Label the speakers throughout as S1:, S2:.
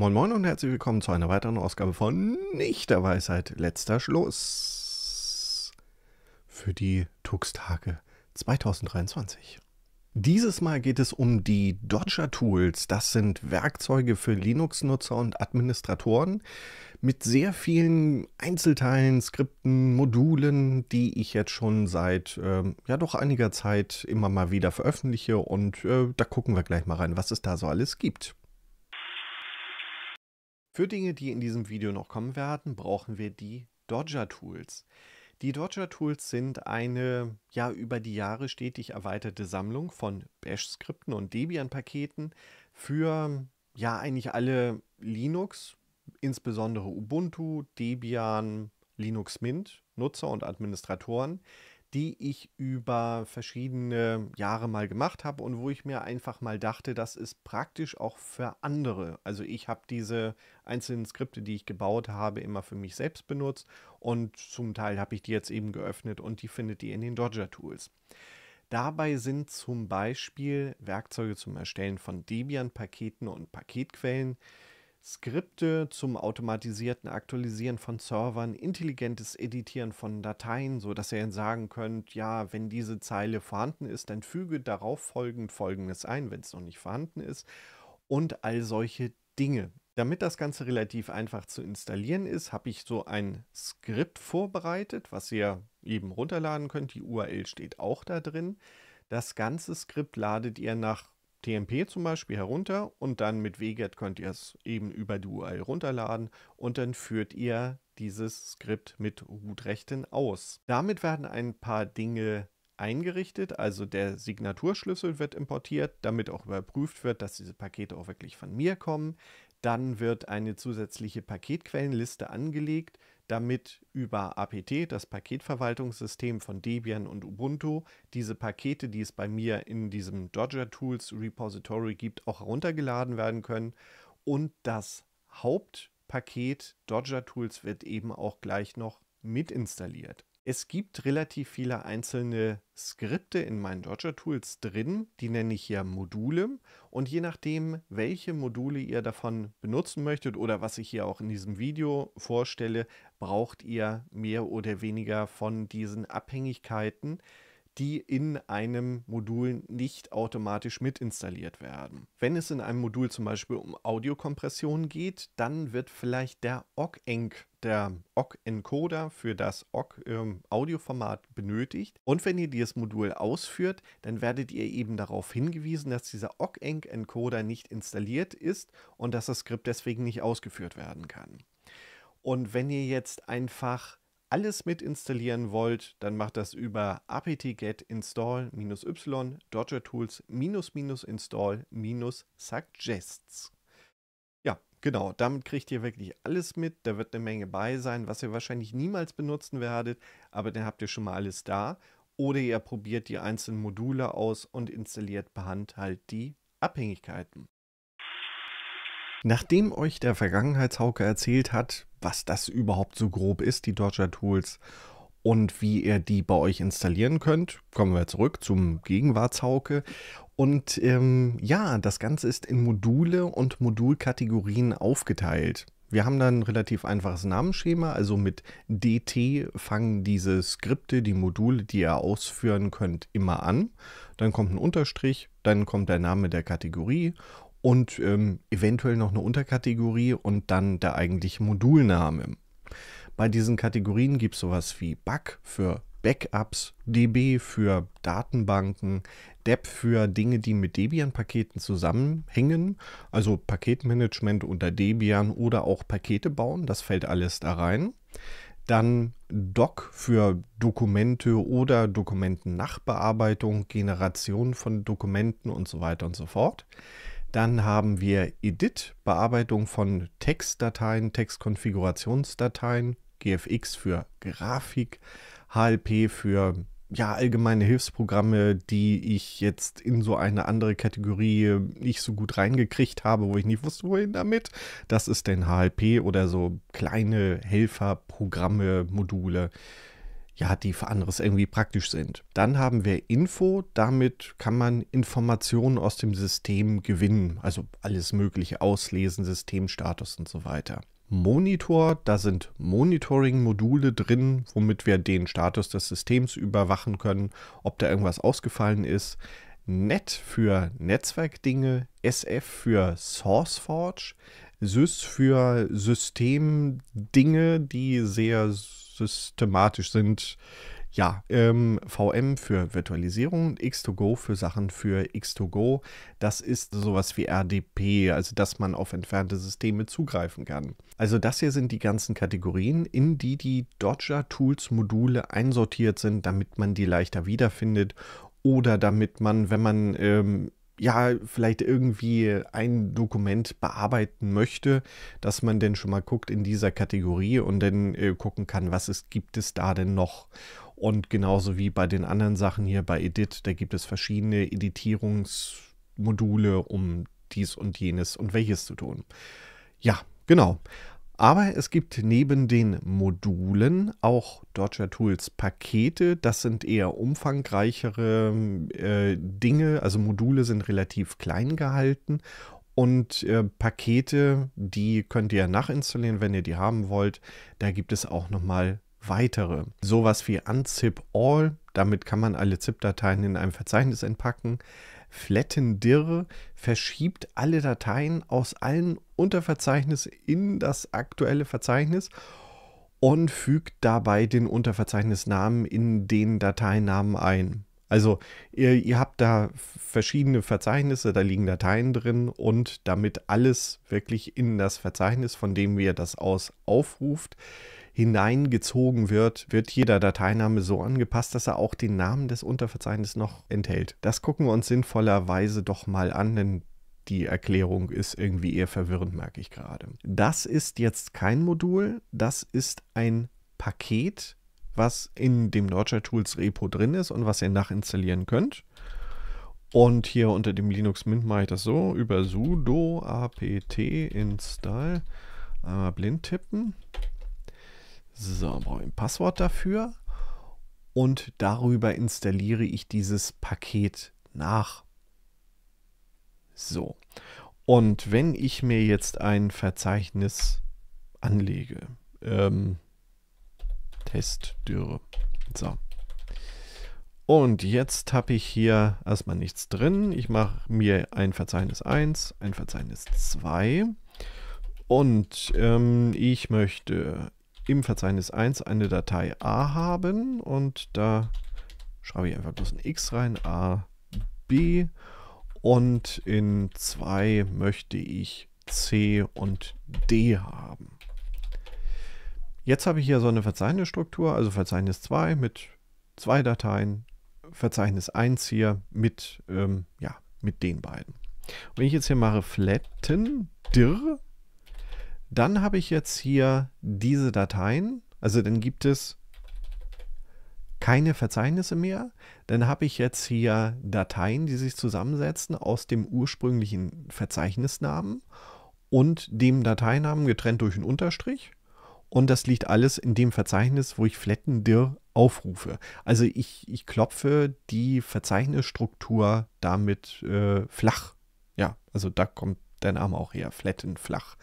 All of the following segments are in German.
S1: Moin Moin und herzlich willkommen zu einer weiteren Ausgabe von Nicht der Weisheit letzter Schluss für die Tuxtage 2023. Dieses Mal geht es um die Dodger Tools. Das sind Werkzeuge für Linux-Nutzer und Administratoren mit sehr vielen Einzelteilen, Skripten, Modulen, die ich jetzt schon seit äh, ja doch einiger Zeit immer mal wieder veröffentliche und äh, da gucken wir gleich mal rein, was es da so alles gibt. Für Dinge, die in diesem Video noch kommen werden, brauchen wir die Dodger Tools. Die Dodger Tools sind eine ja über die Jahre stetig erweiterte Sammlung von Bash-Skripten und Debian-Paketen für ja eigentlich alle Linux, insbesondere Ubuntu, Debian, Linux Mint Nutzer und Administratoren, die ich über verschiedene Jahre mal gemacht habe und wo ich mir einfach mal dachte, das ist praktisch auch für andere. Also ich habe diese einzelnen Skripte, die ich gebaut habe, immer für mich selbst benutzt und zum Teil habe ich die jetzt eben geöffnet und die findet ihr in den Dodger Tools. Dabei sind zum Beispiel Werkzeuge zum Erstellen von Debian-Paketen und Paketquellen, Skripte zum automatisierten Aktualisieren von Servern, intelligentes Editieren von Dateien, sodass ihr sagen könnt, ja, wenn diese Zeile vorhanden ist, dann füge darauf folgend folgendes ein, wenn es noch nicht vorhanden ist und all solche Dinge. Damit das Ganze relativ einfach zu installieren ist, habe ich so ein Skript vorbereitet, was ihr eben runterladen könnt. Die URL steht auch da drin. Das ganze Skript ladet ihr nach TMP zum Beispiel herunter und dann mit WGET könnt ihr es eben über die URL runterladen und dann führt ihr dieses Skript mit root aus. Damit werden ein paar Dinge eingerichtet, also der Signaturschlüssel wird importiert, damit auch überprüft wird, dass diese Pakete auch wirklich von mir kommen. Dann wird eine zusätzliche Paketquellenliste angelegt, damit über APT, das Paketverwaltungssystem von Debian und Ubuntu, diese Pakete, die es bei mir in diesem Dodger Tools Repository gibt, auch heruntergeladen werden können. Und das Hauptpaket Dodger Tools wird eben auch gleich noch mit installiert. Es gibt relativ viele einzelne Skripte in meinen Dodger Tools drin, die nenne ich hier Module. Und je nachdem, welche Module ihr davon benutzen möchtet oder was ich hier auch in diesem Video vorstelle, braucht ihr mehr oder weniger von diesen Abhängigkeiten die in einem Modul nicht automatisch mit installiert werden. Wenn es in einem Modul zum Beispiel um Audiokompression geht, dann wird vielleicht der OGENC der OGG-Encoder für das OGG-Audioformat ähm, benötigt. Und wenn ihr dieses Modul ausführt, dann werdet ihr eben darauf hingewiesen, dass dieser OGG-Encoder nicht installiert ist und dass das Skript deswegen nicht ausgeführt werden kann. Und wenn ihr jetzt einfach alles mit installieren wollt, dann macht das über apt-get install-y Dodger Tools minus minus install minus suggests. Ja, genau, damit kriegt ihr wirklich alles mit. Da wird eine Menge bei sein, was ihr wahrscheinlich niemals benutzen werdet, aber dann habt ihr schon mal alles da. Oder ihr probiert die einzelnen Module aus und installiert per Hand halt die Abhängigkeiten. Nachdem euch der Vergangenheitshauke erzählt hat, was das überhaupt so grob ist, die Dodger Tools, und wie ihr die bei euch installieren könnt, kommen wir zurück zum Gegenwartshauke. Und ähm, ja, das Ganze ist in Module und Modulkategorien aufgeteilt. Wir haben dann ein relativ einfaches Namensschema, also mit DT fangen diese Skripte, die Module, die ihr ausführen könnt, immer an. Dann kommt ein Unterstrich, dann kommt der Name der Kategorie und ähm, eventuell noch eine Unterkategorie und dann der eigentliche Modulname. Bei diesen Kategorien gibt es sowas wie Bug für Backups, DB für Datenbanken, DEP für Dinge, die mit Debian-Paketen zusammenhängen, also Paketmanagement unter Debian oder auch Pakete bauen, das fällt alles da rein. Dann Doc für Dokumente oder Dokumentennachbearbeitung, Generation von Dokumenten und so weiter und so fort. Dann haben wir Edit, Bearbeitung von Textdateien, Textkonfigurationsdateien, GFX für Grafik, HLP für ja, allgemeine Hilfsprogramme, die ich jetzt in so eine andere Kategorie nicht so gut reingekriegt habe, wo ich nicht wusste, wohin damit. Das ist denn HLP oder so kleine Helferprogramme, Module ja, die für anderes irgendwie praktisch sind. Dann haben wir Info, damit kann man Informationen aus dem System gewinnen, also alles mögliche auslesen, Systemstatus und so weiter. Monitor, da sind Monitoring-Module drin, womit wir den Status des Systems überwachen können, ob da irgendwas ausgefallen ist. Net für Netzwerkdinge, SF für SourceForge, Sys für Systemdinge, die sehr systematisch sind. Ja, ähm, VM für Virtualisierung, X2Go für Sachen für X2Go. Das ist sowas wie RDP, also dass man auf entfernte Systeme zugreifen kann. Also das hier sind die ganzen Kategorien, in die die Dodger Tools Module einsortiert sind, damit man die leichter wiederfindet oder damit man, wenn man ähm, ja, vielleicht irgendwie ein Dokument bearbeiten möchte, dass man denn schon mal guckt in dieser Kategorie und dann äh, gucken kann, was es gibt es da denn noch. Und genauso wie bei den anderen Sachen hier bei Edit, da gibt es verschiedene Editierungsmodule, um dies und jenes und welches zu tun. Ja, genau. Aber es gibt neben den Modulen auch Dodger Tools Pakete. Das sind eher umfangreichere äh, Dinge. Also Module sind relativ klein gehalten. Und äh, Pakete, die könnt ihr nachinstallieren, wenn ihr die haben wollt. Da gibt es auch nochmal weitere. Sowas wie unzip all, damit kann man alle ZIP-Dateien in einem Verzeichnis entpacken. Flattendir verschiebt alle Dateien aus allen Unterverzeichnissen in das aktuelle Verzeichnis und fügt dabei den Unterverzeichnisnamen in den Dateinamen ein. Also ihr, ihr, habt da verschiedene Verzeichnisse, da liegen Dateien drin und damit alles wirklich in das Verzeichnis, von dem ihr das aus aufruft, hineingezogen wird, wird jeder Dateiname so angepasst, dass er auch den Namen des Unterverzeichnisses noch enthält. Das gucken wir uns sinnvollerweise doch mal an, denn die Erklärung ist irgendwie eher verwirrend, merke ich gerade. Das ist jetzt kein Modul, das ist ein Paket, was in dem Nurture Tools Repo drin ist und was ihr nachinstallieren könnt. Und hier unter dem Linux Mint mache ich das so über sudo apt install einmal äh, blind tippen so, brauche ich ein Passwort dafür. Und darüber installiere ich dieses Paket nach. So. Und wenn ich mir jetzt ein Verzeichnis anlege, ähm, Testdürre. So. Und jetzt habe ich hier erstmal nichts drin. Ich mache mir ein Verzeichnis 1, ein Verzeichnis 2. Und ähm, ich möchte im Verzeichnis 1 eine Datei A haben und da schreibe ich einfach bloß ein X rein, A, B und in 2 möchte ich C und D haben. Jetzt habe ich hier so eine Verzeichnisstruktur, also Verzeichnis 2 mit zwei Dateien, Verzeichnis 1 hier mit, ähm, ja, mit den beiden. Wenn ich jetzt hier mache flatten dir, dann habe ich jetzt hier diese Dateien. Also dann gibt es keine Verzeichnisse mehr. Dann habe ich jetzt hier Dateien, die sich zusammensetzen aus dem ursprünglichen Verzeichnisnamen und dem Dateinamen getrennt durch einen Unterstrich. Und das liegt alles in dem Verzeichnis, wo ich flatten-dir aufrufe. Also ich, ich klopfe die Verzeichnisstruktur damit äh, flach. Ja, also da kommt der Name auch her, flatten flach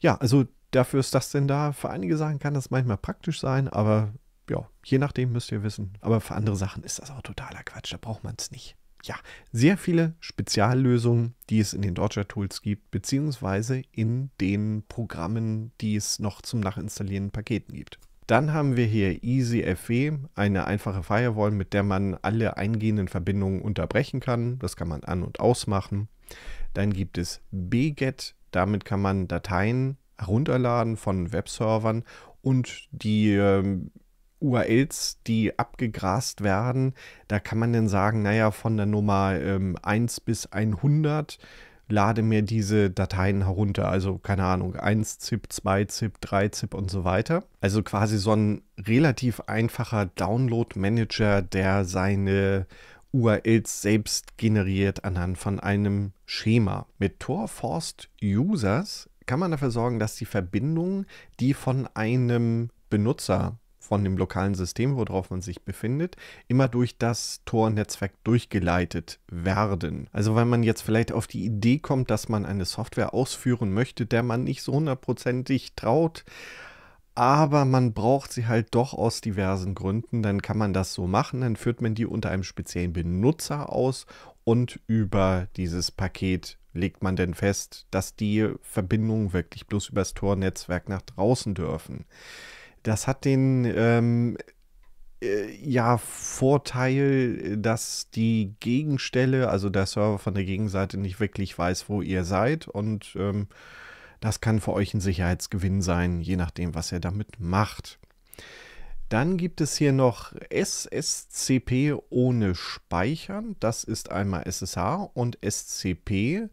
S1: ja, also dafür ist das denn da. Für einige Sachen kann das manchmal praktisch sein, aber ja, je nachdem müsst ihr wissen. Aber für andere Sachen ist das auch totaler Quatsch, da braucht man es nicht. Ja, sehr viele Speziallösungen, die es in den Dodger Tools gibt, beziehungsweise in den Programmen, die es noch zum nachinstallieren Paketen gibt. Dann haben wir hier EasyFW, eine einfache Firewall, mit der man alle eingehenden Verbindungen unterbrechen kann. Das kann man an- und ausmachen. Dann gibt es BGET, damit kann man Dateien herunterladen von Webservern und die ähm, URLs, die abgegrast werden, da kann man dann sagen, naja, von der Nummer ähm, 1 bis 100 lade mir diese Dateien herunter. Also keine Ahnung, 1 ZIP, 2 ZIP, 3 ZIP und so weiter. Also quasi so ein relativ einfacher Download-Manager, der seine URLs selbst generiert anhand von einem Schema. Mit Tor Forced Users kann man dafür sorgen, dass die Verbindungen, die von einem Benutzer von dem lokalen System, worauf man sich befindet, immer durch das Tor-Netzwerk durchgeleitet werden. Also wenn man jetzt vielleicht auf die Idee kommt, dass man eine Software ausführen möchte, der man nicht so hundertprozentig traut, aber man braucht sie halt doch aus diversen Gründen. Dann kann man das so machen, dann führt man die unter einem speziellen Benutzer aus und über dieses Paket legt man denn fest, dass die Verbindungen wirklich bloß übers Tor-Netzwerk nach draußen dürfen. Das hat den ähm, äh, ja Vorteil, dass die Gegenstelle, also der Server von der Gegenseite nicht wirklich weiß, wo ihr seid und ähm, das kann für euch ein Sicherheitsgewinn sein, je nachdem, was ihr damit macht. Dann gibt es hier noch SSCP ohne Speichern. Das ist einmal SSH und SCP.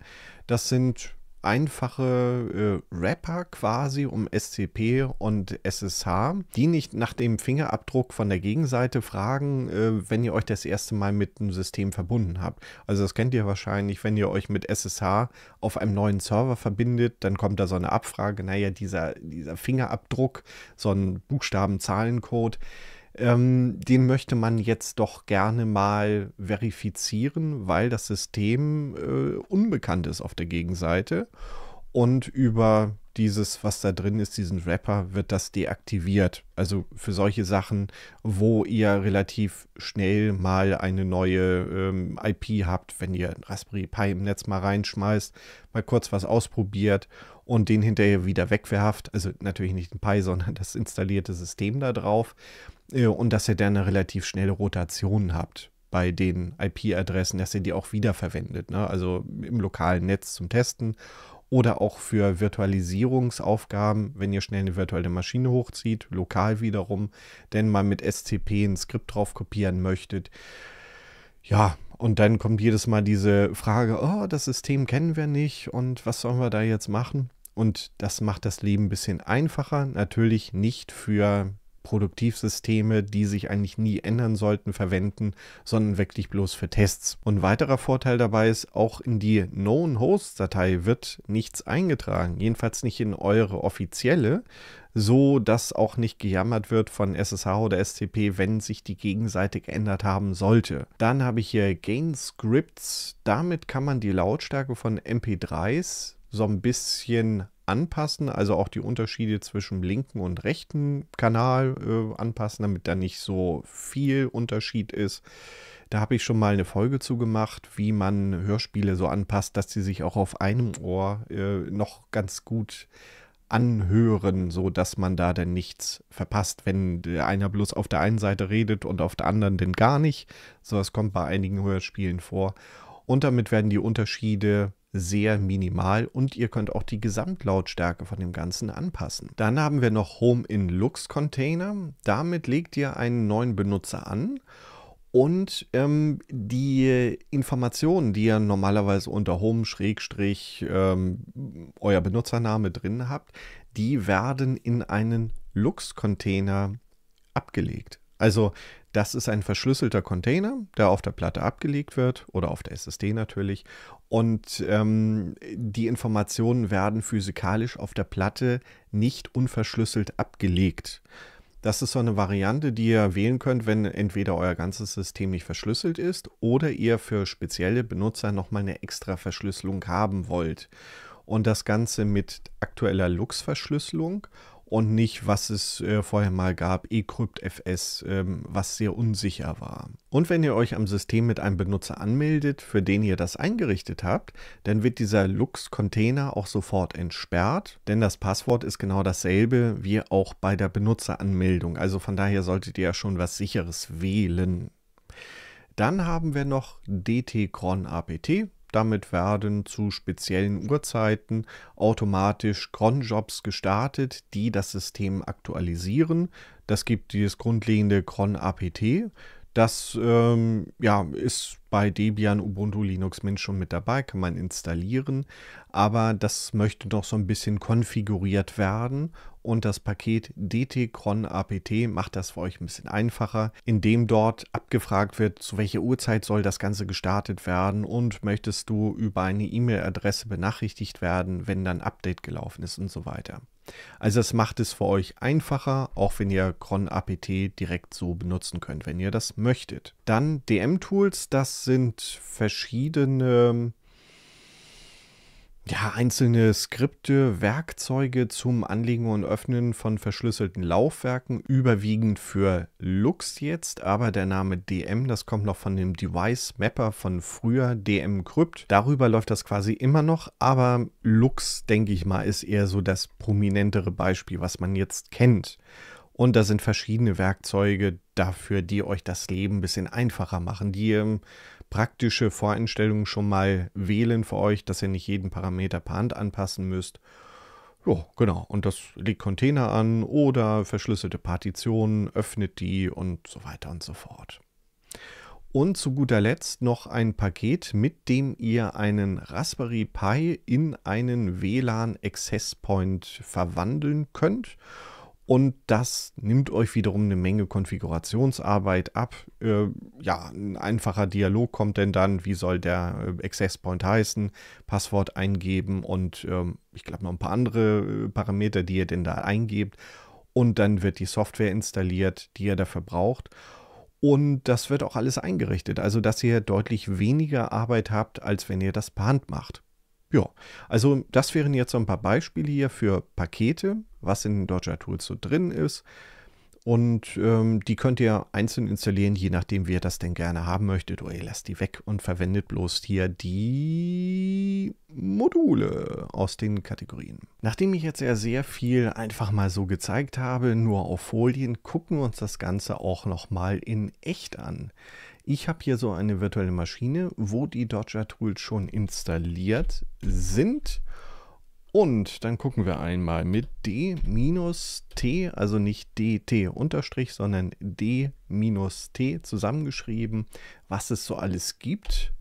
S1: Das sind einfache äh, Rapper quasi um SCP und SSH, die nicht nach dem Fingerabdruck von der Gegenseite fragen, äh, wenn ihr euch das erste Mal mit einem System verbunden habt. Also das kennt ihr wahrscheinlich, wenn ihr euch mit SSH auf einem neuen Server verbindet, dann kommt da so eine Abfrage, naja, dieser, dieser Fingerabdruck, so ein Buchstaben-Zahlencode ähm, den möchte man jetzt doch gerne mal verifizieren, weil das System äh, unbekannt ist auf der Gegenseite. Und über dieses, was da drin ist, diesen Wrapper, wird das deaktiviert. Also für solche Sachen, wo ihr relativ schnell mal eine neue ähm, IP habt, wenn ihr ein Raspberry Pi im Netz mal reinschmeißt, mal kurz was ausprobiert und den hinterher wieder wegwerft. Also natürlich nicht ein Pi, sondern das installierte System da drauf. Äh, und dass ihr dann eine relativ schnelle Rotation habt bei den IP-Adressen, dass ihr die auch wiederverwendet, ne? also im lokalen Netz zum Testen oder auch für Virtualisierungsaufgaben, wenn ihr schnell eine virtuelle Maschine hochzieht, lokal wiederum, denn mal mit SCP ein Skript drauf kopieren möchtet. Ja, und dann kommt jedes Mal diese Frage, oh, das System kennen wir nicht und was sollen wir da jetzt machen? Und das macht das Leben ein bisschen einfacher, natürlich nicht für Produktivsysteme, die sich eigentlich nie ändern sollten, verwenden, sondern wirklich bloß für Tests. Und weiterer Vorteil dabei ist, auch in die Known Host Datei wird nichts eingetragen, jedenfalls nicht in eure offizielle, so dass auch nicht gejammert wird von SSH oder SCP, wenn sich die Gegenseite geändert haben sollte. Dann habe ich hier Gain Scripts, damit kann man die Lautstärke von MP3s so ein bisschen anpassen, also auch die Unterschiede zwischen linken und rechten Kanal äh, anpassen, damit da nicht so viel Unterschied ist. Da habe ich schon mal eine Folge zu gemacht, wie man Hörspiele so anpasst, dass sie sich auch auf einem Ohr äh, noch ganz gut anhören, so dass man da dann nichts verpasst, wenn einer bloß auf der einen Seite redet und auf der anderen denn gar nicht. So was kommt bei einigen Hörspielen vor. Und damit werden die Unterschiede sehr minimal und ihr könnt auch die Gesamtlautstärke von dem Ganzen anpassen. Dann haben wir noch Home in Lux Container. Damit legt ihr einen neuen Benutzer an und ähm, die Informationen, die ihr normalerweise unter Home Schrägstrich ähm, Benutzername drin habt, die werden in einen Lux-Container abgelegt. Also das ist ein verschlüsselter Container, der auf der Platte abgelegt wird oder auf der SSD natürlich und ähm, die Informationen werden physikalisch auf der Platte nicht unverschlüsselt abgelegt. Das ist so eine Variante, die ihr wählen könnt, wenn entweder euer ganzes System nicht verschlüsselt ist oder ihr für spezielle Benutzer nochmal eine extra Verschlüsselung haben wollt. Und das Ganze mit aktueller Lux-Verschlüsselung und nicht, was es äh, vorher mal gab, eCryptFS, ähm, was sehr unsicher war. Und wenn ihr euch am System mit einem Benutzer anmeldet, für den ihr das eingerichtet habt, dann wird dieser Lux-Container auch sofort entsperrt, denn das Passwort ist genau dasselbe wie auch bei der Benutzeranmeldung. Also von daher solltet ihr ja schon was Sicheres wählen. Dann haben wir noch dt APT. Damit werden zu speziellen Uhrzeiten automatisch cron-Jobs gestartet, die das System aktualisieren. Das gibt dieses grundlegende cron-apt das ähm, ja, ist bei Debian, Ubuntu, Linux Mint schon mit dabei, kann man installieren, aber das möchte noch so ein bisschen konfiguriert werden und das Paket dtcron apt macht das für euch ein bisschen einfacher, indem dort abgefragt wird, zu welcher Uhrzeit soll das Ganze gestartet werden und möchtest du über eine E-Mail-Adresse benachrichtigt werden, wenn dann Update gelaufen ist und so weiter. Also das macht es für euch einfacher, auch wenn ihr Cron APT direkt so benutzen könnt, wenn ihr das möchtet. Dann DM-Tools, das sind verschiedene ja, einzelne Skripte, Werkzeuge zum Anlegen und Öffnen von verschlüsselten Laufwerken, überwiegend für Lux jetzt, aber der Name DM, das kommt noch von dem Device Mapper von früher, DM Crypt. Darüber läuft das quasi immer noch, aber Lux, denke ich mal, ist eher so das prominentere Beispiel, was man jetzt kennt. Und da sind verschiedene Werkzeuge dafür, die euch das Leben ein bisschen einfacher machen, die ähm, praktische Voreinstellungen schon mal wählen für euch, dass ihr nicht jeden Parameter per Hand anpassen müsst. Ja, genau. Und das legt Container an oder verschlüsselte Partitionen, öffnet die und so weiter und so fort. Und zu guter Letzt noch ein Paket, mit dem ihr einen Raspberry Pi in einen WLAN Access Point verwandeln könnt und das nimmt euch wiederum eine Menge Konfigurationsarbeit ab. Äh, ja, ein einfacher Dialog kommt denn dann, wie soll der äh, Access Point heißen, Passwort eingeben und ähm, ich glaube noch ein paar andere äh, Parameter, die ihr denn da eingebt. Und dann wird die Software installiert, die ihr dafür braucht. Und das wird auch alles eingerichtet, also dass ihr deutlich weniger Arbeit habt, als wenn ihr das per Hand macht. Ja, also das wären jetzt so ein paar Beispiele hier für Pakete, was in Dodger Tools so drin ist. Und ähm, die könnt ihr einzeln installieren, je nachdem, wie ihr das denn gerne haben möchtet. Oder ihr lasst die weg und verwendet bloß hier die Module aus den Kategorien. Nachdem ich jetzt ja sehr viel einfach mal so gezeigt habe, nur auf Folien, gucken wir uns das Ganze auch nochmal in echt an. Ich habe hier so eine virtuelle Maschine, wo die Dodger Tools schon installiert sind. Und dann gucken wir einmal mit D-T, also nicht DT unterstrich, sondern D-T zusammengeschrieben, was es so alles gibt.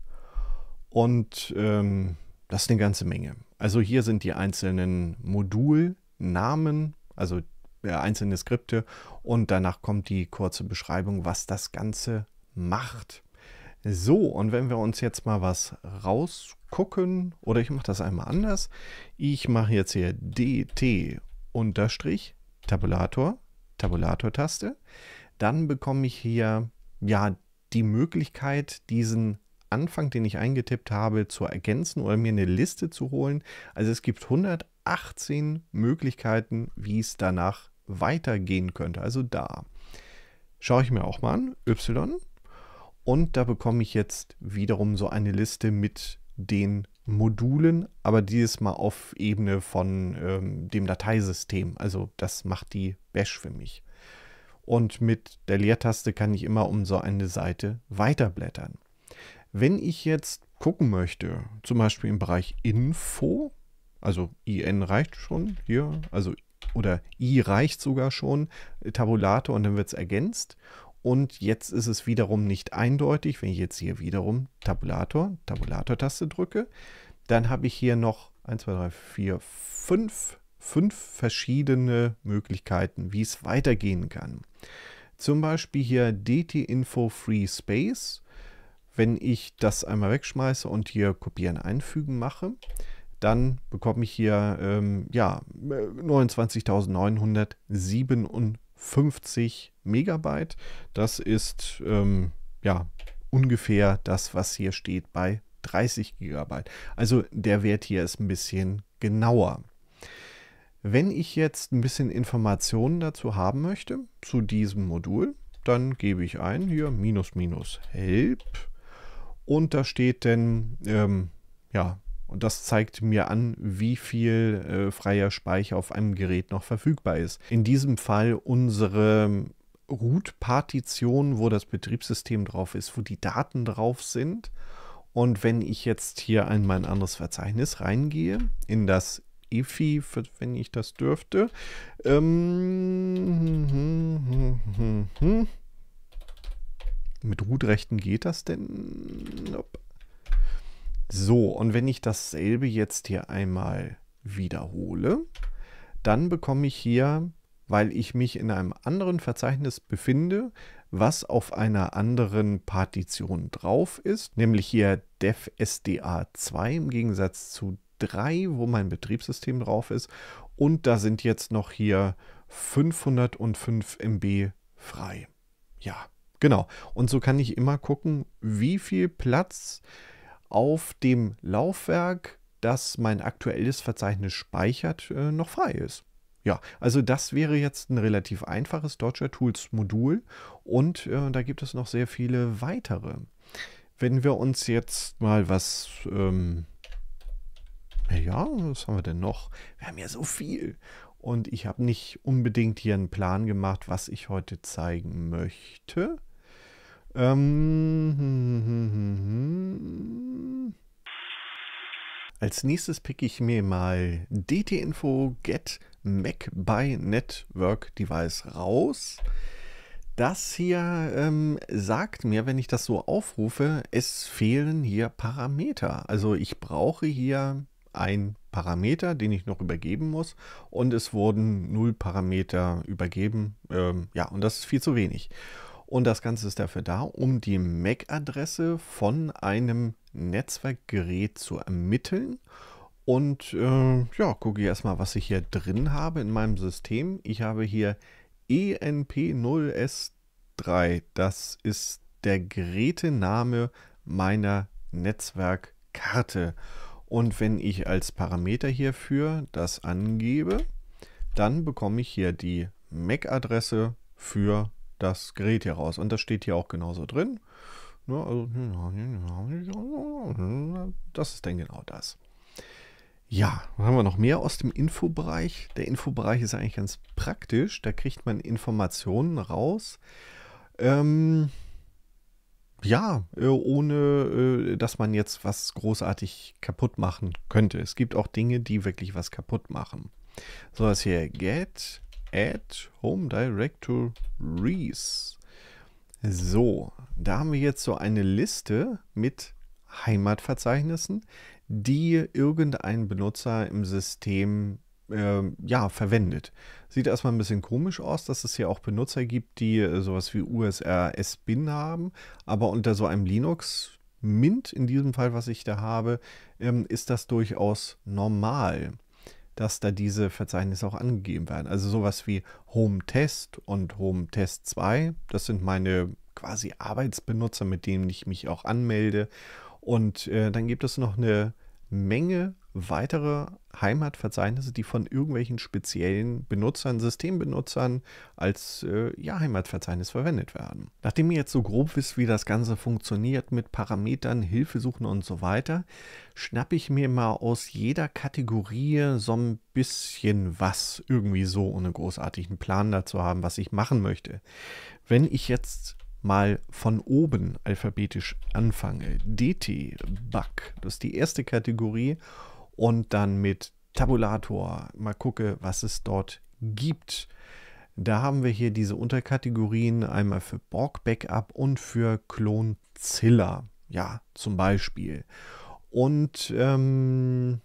S1: Und ähm, das ist eine ganze Menge. Also hier sind die einzelnen Modulnamen, also äh, einzelne Skripte und danach kommt die kurze Beschreibung, was das Ganze macht. So, und wenn wir uns jetzt mal was rausgucken, oder ich mache das einmal anders. Ich mache jetzt hier dt Tabulator, Tabulator-Taste. Dann bekomme ich hier ja die Möglichkeit, diesen Anfang, den ich eingetippt habe, zu ergänzen oder mir eine Liste zu holen. Also es gibt 118 Möglichkeiten, wie es danach weitergehen könnte. Also da schaue ich mir auch mal an. Y und da bekomme ich jetzt wiederum so eine Liste mit den Modulen, aber dieses Mal auf Ebene von ähm, dem Dateisystem. Also das macht die Bash für mich. Und mit der Leertaste kann ich immer um so eine Seite weiterblättern. Wenn ich jetzt gucken möchte, zum Beispiel im Bereich Info, also IN reicht schon hier, also oder I reicht sogar schon, Tabulator und dann wird es ergänzt. Und jetzt ist es wiederum nicht eindeutig. Wenn ich jetzt hier wiederum Tabulator, Tabulator-Taste drücke, dann habe ich hier noch 1, 2, 3, 4, 5, 5 verschiedene Möglichkeiten, wie es weitergehen kann. Zum Beispiel hier DT-Info Free Space. Wenn ich das einmal wegschmeiße und hier Kopieren einfügen mache, dann bekomme ich hier ähm, ja, 29.957 Megabyte. Das ist ähm, ja ungefähr das, was hier steht bei 30 Gigabyte. Also der Wert hier ist ein bisschen genauer. Wenn ich jetzt ein bisschen Informationen dazu haben möchte, zu diesem Modul, dann gebe ich ein hier minus minus help und da steht denn, ähm, ja, und das zeigt mir an, wie viel äh, freier Speicher auf einem Gerät noch verfügbar ist. In diesem Fall unsere Root-Partition, wo das Betriebssystem drauf ist, wo die Daten drauf sind. Und wenn ich jetzt hier in mein anderes Verzeichnis reingehe, in das EFI, wenn ich das dürfte, ähm, mit Root-Rechten geht das denn? Nope. So, und wenn ich dasselbe jetzt hier einmal wiederhole, dann bekomme ich hier weil ich mich in einem anderen Verzeichnis befinde, was auf einer anderen Partition drauf ist, nämlich hier def sda 2 im Gegensatz zu 3, wo mein Betriebssystem drauf ist. Und da sind jetzt noch hier 505 MB frei. Ja, genau. Und so kann ich immer gucken, wie viel Platz auf dem Laufwerk, das mein aktuelles Verzeichnis speichert, äh, noch frei ist. Ja, also das wäre jetzt ein relativ einfaches Dodger Tools Modul und äh, da gibt es noch sehr viele weitere. Wenn wir uns jetzt mal was, ähm, ja, was haben wir denn noch? Wir haben ja so viel und ich habe nicht unbedingt hier einen Plan gemacht, was ich heute zeigen möchte. Ähm, hm, hm, hm, Als nächstes picke ich mir mal DT-Info Get Mac by Network Device raus. Das hier ähm, sagt mir, wenn ich das so aufrufe, es fehlen hier Parameter. Also ich brauche hier ein Parameter, den ich noch übergeben muss. Und es wurden null Parameter übergeben. Ähm, ja, und das ist viel zu wenig. Und das Ganze ist dafür da, um die MAC-Adresse von einem Netzwerkgerät zu ermitteln und äh, ja, gucke ich erstmal, was ich hier drin habe in meinem System. Ich habe hier ENP0S3. Das ist der Gerätename meiner Netzwerkkarte. Und wenn ich als Parameter hierfür das angebe, dann bekomme ich hier die MAC-Adresse für das Gerät hier raus. Und das steht hier auch genauso drin. Das ist dann genau das. Ja, dann haben wir noch mehr aus dem Infobereich. Der Infobereich ist eigentlich ganz praktisch. Da kriegt man Informationen raus. Ähm, ja, äh, ohne äh, dass man jetzt was großartig kaputt machen könnte. Es gibt auch Dinge, die wirklich was kaputt machen. So was hier, get add home directories. So, da haben wir jetzt so eine Liste mit Heimatverzeichnissen, die irgendein Benutzer im System äh, ja, verwendet. Sieht erstmal ein bisschen komisch aus, dass es hier auch Benutzer gibt, die äh, sowas wie USRS-Bin haben, aber unter so einem Linux Mint in diesem Fall, was ich da habe, ähm, ist das durchaus normal, dass da diese Verzeichnisse auch angegeben werden. Also sowas wie Home Test und Home Test 2, das sind meine quasi Arbeitsbenutzer, mit denen ich mich auch anmelde. Und äh, dann gibt es noch eine Menge weitere Heimatverzeichnisse, die von irgendwelchen speziellen Benutzern, Systembenutzern als äh, ja, Heimatverzeichnis verwendet werden. Nachdem ihr jetzt so grob wisst, wie das Ganze funktioniert mit Parametern, Hilfesuchen und so weiter, schnappe ich mir mal aus jeder Kategorie so ein bisschen was irgendwie so, ohne großartigen Plan dazu haben, was ich machen möchte. Wenn ich jetzt mal von oben alphabetisch anfange. DT, Bug, das ist die erste Kategorie. Und dann mit Tabulator mal gucke, was es dort gibt. Da haben wir hier diese Unterkategorien einmal für Borg Backup und für Klonzilla. Ja, zum Beispiel. Und ähm,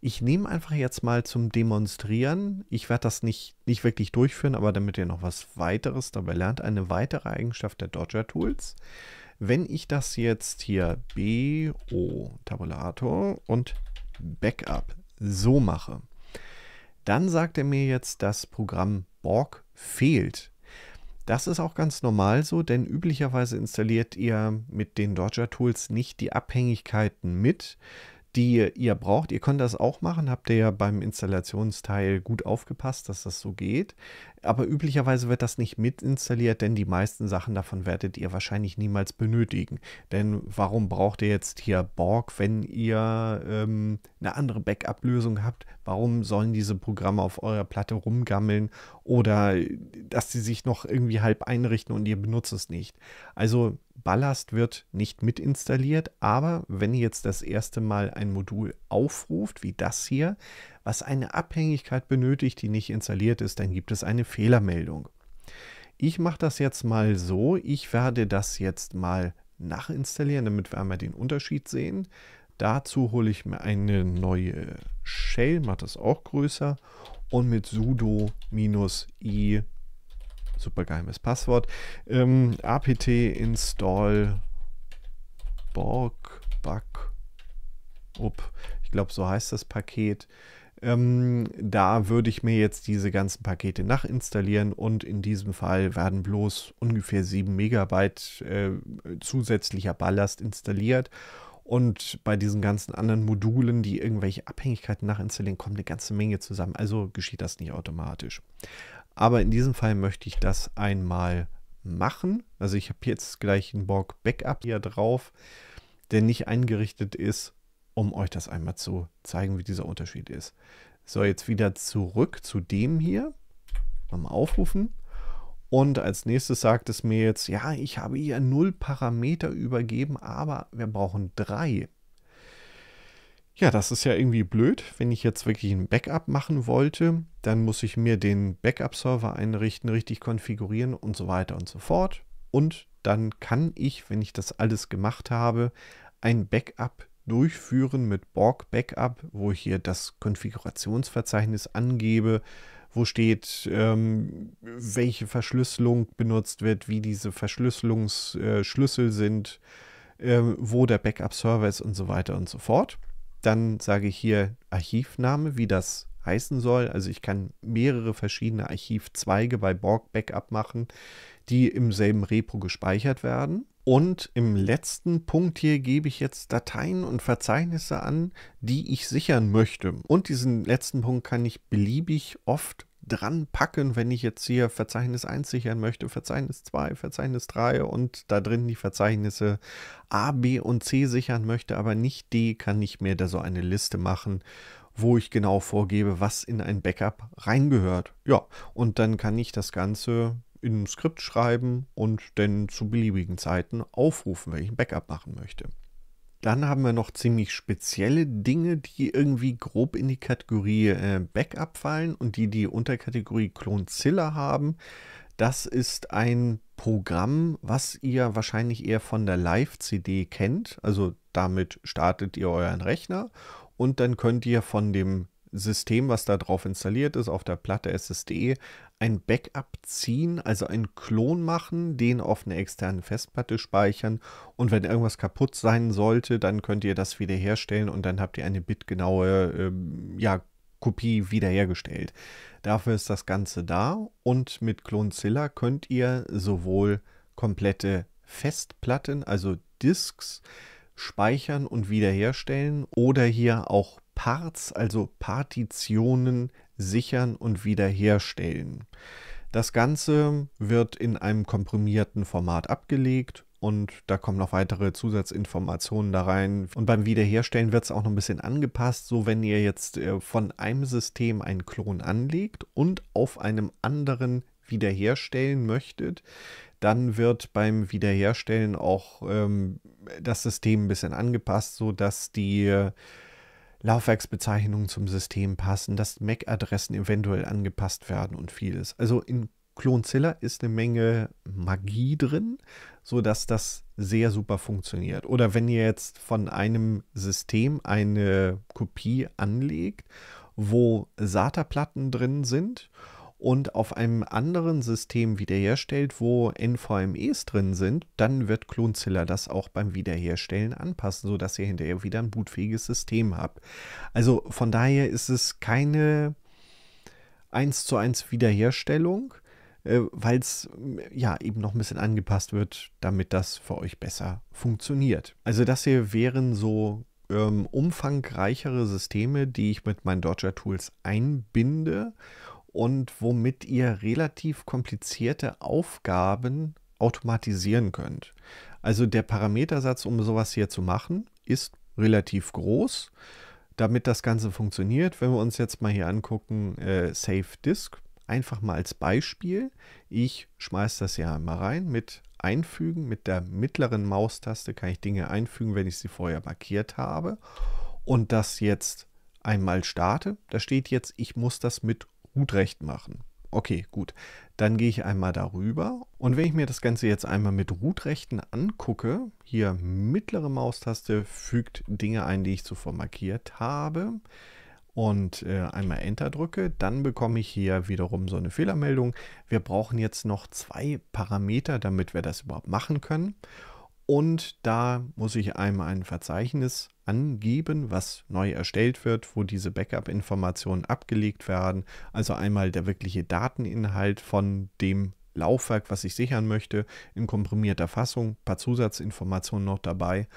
S1: ich nehme einfach jetzt mal zum Demonstrieren. Ich werde das nicht, nicht wirklich durchführen, aber damit ihr noch was weiteres dabei lernt, eine weitere Eigenschaft der Dodger Tools. Wenn ich das jetzt hier BO Tabulator und Backup so mache, dann sagt er mir jetzt, das Programm Borg fehlt. Das ist auch ganz normal so, denn üblicherweise installiert ihr mit den Dodger Tools nicht die Abhängigkeiten mit, die ihr braucht. Ihr könnt das auch machen, habt ihr ja beim Installationsteil gut aufgepasst, dass das so geht aber üblicherweise wird das nicht mitinstalliert, denn die meisten Sachen davon werdet ihr wahrscheinlich niemals benötigen. Denn warum braucht ihr jetzt hier Borg, wenn ihr ähm, eine andere Backup-Lösung habt? Warum sollen diese Programme auf eurer Platte rumgammeln oder dass sie sich noch irgendwie halb einrichten und ihr benutzt es nicht? Also Ballast wird nicht mitinstalliert, aber wenn ihr jetzt das erste Mal ein Modul aufruft, wie das hier, was eine Abhängigkeit benötigt, die nicht installiert ist, dann gibt es eine Fehlermeldung. Ich mache das jetzt mal so, ich werde das jetzt mal nachinstallieren, damit wir einmal den Unterschied sehen. Dazu hole ich mir eine neue Shell, mache das auch größer und mit sudo-i super geheimes Passwort. Ähm, apt install borg bug up. Ich glaube, so heißt das Paket. Ähm, da würde ich mir jetzt diese ganzen Pakete nachinstallieren und in diesem Fall werden bloß ungefähr 7 Megabyte äh, zusätzlicher Ballast installiert. Und bei diesen ganzen anderen Modulen, die irgendwelche Abhängigkeiten nachinstallieren, kommt eine ganze Menge zusammen. Also geschieht das nicht automatisch. Aber in diesem Fall möchte ich das einmal machen. Also ich habe jetzt gleich einen Borg Backup hier drauf, der nicht eingerichtet ist um euch das einmal zu zeigen, wie dieser Unterschied ist. So, jetzt wieder zurück zu dem hier. Nochmal aufrufen. Und als nächstes sagt es mir jetzt, ja, ich habe hier null Parameter übergeben, aber wir brauchen drei. Ja, das ist ja irgendwie blöd. Wenn ich jetzt wirklich ein Backup machen wollte, dann muss ich mir den Backup-Server einrichten, richtig konfigurieren und so weiter und so fort. Und dann kann ich, wenn ich das alles gemacht habe, ein Backup durchführen mit Borg Backup, wo ich hier das Konfigurationsverzeichnis angebe, wo steht, ähm, welche Verschlüsselung benutzt wird, wie diese Verschlüsselungsschlüssel äh, sind, äh, wo der Backup-Server ist und so weiter und so fort. Dann sage ich hier Archivname, wie das heißen soll. Also ich kann mehrere verschiedene Archivzweige bei Borg Backup machen, die im selben Repo gespeichert werden. Und im letzten Punkt hier gebe ich jetzt Dateien und Verzeichnisse an, die ich sichern möchte. Und diesen letzten Punkt kann ich beliebig oft dran packen, wenn ich jetzt hier Verzeichnis 1 sichern möchte, Verzeichnis 2, Verzeichnis 3 und da drin die Verzeichnisse A, B und C sichern möchte, aber nicht D, kann ich mir da so eine Liste machen, wo ich genau vorgebe, was in ein Backup reingehört. Ja, und dann kann ich das Ganze in ein Skript schreiben und dann zu beliebigen Zeiten aufrufen, wenn ich ein Backup machen möchte. Dann haben wir noch ziemlich spezielle Dinge, die irgendwie grob in die Kategorie äh, Backup fallen und die die Unterkategorie Clonezilla haben. Das ist ein Programm, was ihr wahrscheinlich eher von der Live-CD kennt. Also damit startet ihr euren Rechner und dann könnt ihr von dem System, was da drauf installiert ist, auf der Platte SSD, ein Backup ziehen, also einen Klon machen, den auf eine externe Festplatte speichern und wenn irgendwas kaputt sein sollte, dann könnt ihr das wiederherstellen und dann habt ihr eine bitgenaue ähm, ja, Kopie wiederhergestellt. Dafür ist das Ganze da und mit Clonezilla könnt ihr sowohl komplette Festplatten, also Disks, speichern und wiederherstellen oder hier auch Parts, also Partitionen, sichern und wiederherstellen. Das Ganze wird in einem komprimierten Format abgelegt und da kommen noch weitere Zusatzinformationen da rein. Und beim Wiederherstellen wird es auch noch ein bisschen angepasst, so wenn ihr jetzt äh, von einem System einen Klon anlegt und auf einem anderen wiederherstellen möchtet, dann wird beim Wiederherstellen auch ähm, das System ein bisschen angepasst, sodass die äh, Laufwerksbezeichnungen zum System passen, dass MAC-Adressen eventuell angepasst werden und vieles. Also in Clonzilla ist eine Menge Magie drin, sodass das sehr super funktioniert. Oder wenn ihr jetzt von einem System eine Kopie anlegt, wo SATA-Platten drin sind und auf einem anderen System wiederherstellt, wo NVMEs drin sind, dann wird Klonzilla das auch beim Wiederherstellen anpassen, sodass ihr hinterher wieder ein bootfähiges System habt. Also von daher ist es keine 1 zu 1 Wiederherstellung, äh, weil es äh, ja eben noch ein bisschen angepasst wird, damit das für euch besser funktioniert. Also das hier wären so ähm, umfangreichere Systeme, die ich mit meinen Dodger Tools einbinde und womit ihr relativ komplizierte Aufgaben automatisieren könnt. Also der Parametersatz, um sowas hier zu machen, ist relativ groß. Damit das Ganze funktioniert, wenn wir uns jetzt mal hier angucken, äh, Save Disk, einfach mal als Beispiel. Ich schmeiße das hier einmal rein mit Einfügen. Mit der mittleren Maustaste kann ich Dinge einfügen, wenn ich sie vorher markiert habe. Und das jetzt einmal starte, da steht jetzt, ich muss das mit gut recht machen. Okay, gut. Dann gehe ich einmal darüber. Und wenn ich mir das Ganze jetzt einmal mit root angucke, hier mittlere Maustaste fügt Dinge ein, die ich zuvor markiert habe. Und äh, einmal Enter drücke, dann bekomme ich hier wiederum so eine Fehlermeldung. Wir brauchen jetzt noch zwei Parameter, damit wir das überhaupt machen können. Und da muss ich einmal ein Verzeichnis angeben, was neu erstellt wird, wo diese Backup-Informationen abgelegt werden. Also einmal der wirkliche Dateninhalt von dem Laufwerk, was ich sichern möchte, in komprimierter Fassung, ein paar Zusatzinformationen noch dabei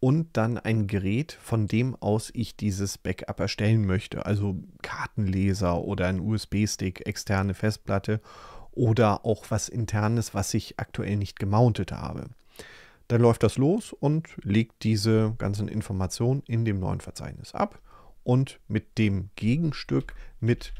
S1: und dann ein Gerät, von dem aus ich dieses Backup erstellen möchte, also Kartenleser oder ein USB-Stick, externe Festplatte oder auch was internes, was ich aktuell nicht gemountet habe. Dann läuft das los und legt diese ganzen Informationen in dem neuen Verzeichnis ab und mit dem Gegenstück mit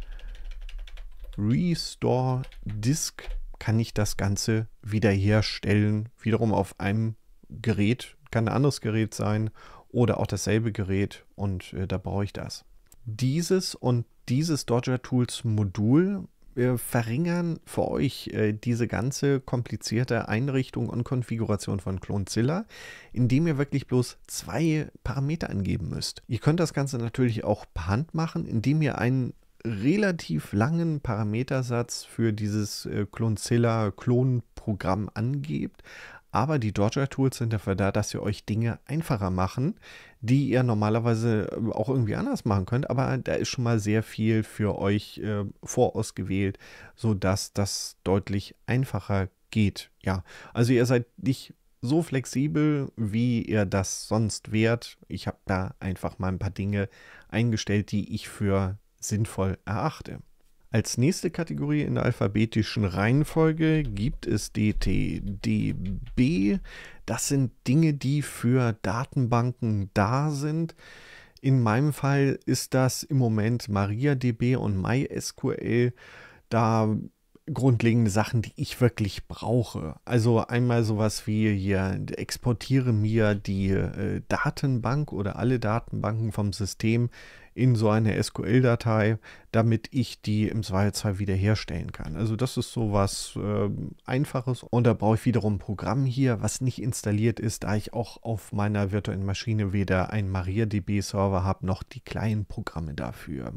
S1: Restore Disk kann ich das Ganze wiederherstellen. Wiederum auf einem Gerät, kann ein anderes Gerät sein oder auch dasselbe Gerät und äh, da brauche ich das. Dieses und dieses Dodger Tools Modul wir verringern für euch äh, diese ganze komplizierte Einrichtung und Konfiguration von Clonezilla, indem ihr wirklich bloß zwei Parameter angeben müsst. Ihr könnt das Ganze natürlich auch per Hand machen, indem ihr einen relativ langen Parametersatz für dieses äh, Clonezilla-Klonprogramm angebt, aber die Dodger-Tools sind dafür da, dass sie euch Dinge einfacher machen, die ihr normalerweise äh, auch irgendwie anders machen könnt. Aber da ist schon mal sehr viel für euch äh, vorausgewählt, sodass das deutlich einfacher geht. Ja, also ihr seid nicht so flexibel, wie ihr das sonst wärt. Ich habe da einfach mal ein paar Dinge eingestellt, die ich für sinnvoll erachte. Als nächste Kategorie in der alphabetischen Reihenfolge gibt es DTDB. Das sind Dinge, die für Datenbanken da sind. In meinem Fall ist das im Moment MariaDB und MySQL. Da grundlegende Sachen, die ich wirklich brauche. Also einmal sowas wie hier exportiere mir die äh, Datenbank oder alle Datenbanken vom System in so eine SQL-Datei, damit ich die im Zweifelsfall wiederherstellen kann. Also das ist so was äh, Einfaches und da brauche ich wiederum ein Programm hier, was nicht installiert ist, da ich auch auf meiner virtuellen Maschine weder einen MariaDB-Server habe, noch die kleinen Programme dafür.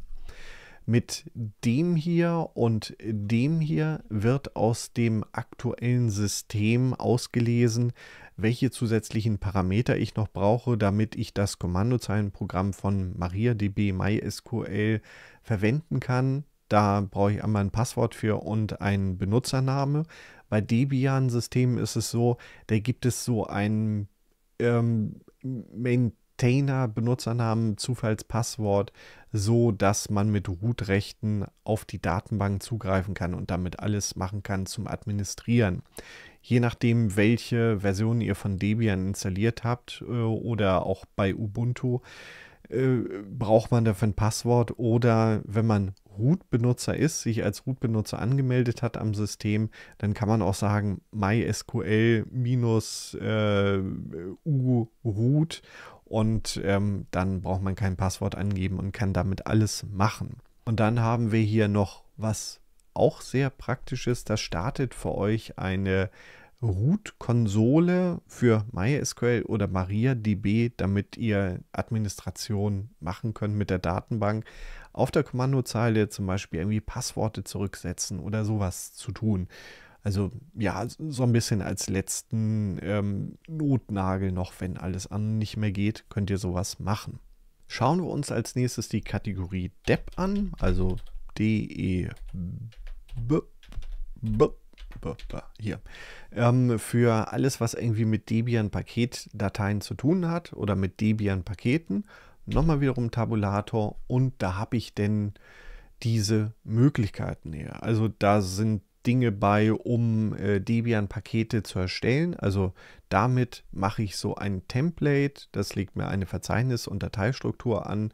S1: Mit dem hier und dem hier wird aus dem aktuellen System ausgelesen, welche zusätzlichen Parameter ich noch brauche, damit ich das Kommandozeilenprogramm von MariaDB MySQL verwenden kann. Da brauche ich einmal ein Passwort für und einen Benutzername. Bei Debian-Systemen ist es so, da gibt es so einen ähm, Maintainer, Benutzernamen, Zufallspasswort, so dass man mit Root-Rechten auf die Datenbank zugreifen kann und damit alles machen kann zum Administrieren je nachdem, welche Version ihr von Debian installiert habt äh, oder auch bei Ubuntu, äh, braucht man dafür ein Passwort oder wenn man Root-Benutzer ist, sich als Root-Benutzer angemeldet hat am System, dann kann man auch sagen mysql-u-root äh, und ähm, dann braucht man kein Passwort angeben und kann damit alles machen. Und dann haben wir hier noch was auch sehr praktisch ist, das startet für euch eine Root-Konsole für MySQL oder MariaDB, damit ihr Administration machen könnt mit der Datenbank. Auf der Kommandozeile zum Beispiel irgendwie Passworte zurücksetzen oder sowas zu tun. Also ja, so ein bisschen als letzten ähm, Notnagel noch, wenn alles an nicht mehr geht, könnt ihr sowas machen. Schauen wir uns als nächstes die Kategorie Depp an, also DE hier ähm, für alles, was irgendwie mit Debian-Paketdateien zu tun hat oder mit Debian-Paketen. Nochmal wiederum Tabulator und da habe ich denn diese Möglichkeiten hier. Also da sind Dinge bei, um äh, Debian-Pakete zu erstellen. Also damit mache ich so ein Template, das legt mir eine Verzeichnis- und Dateistruktur an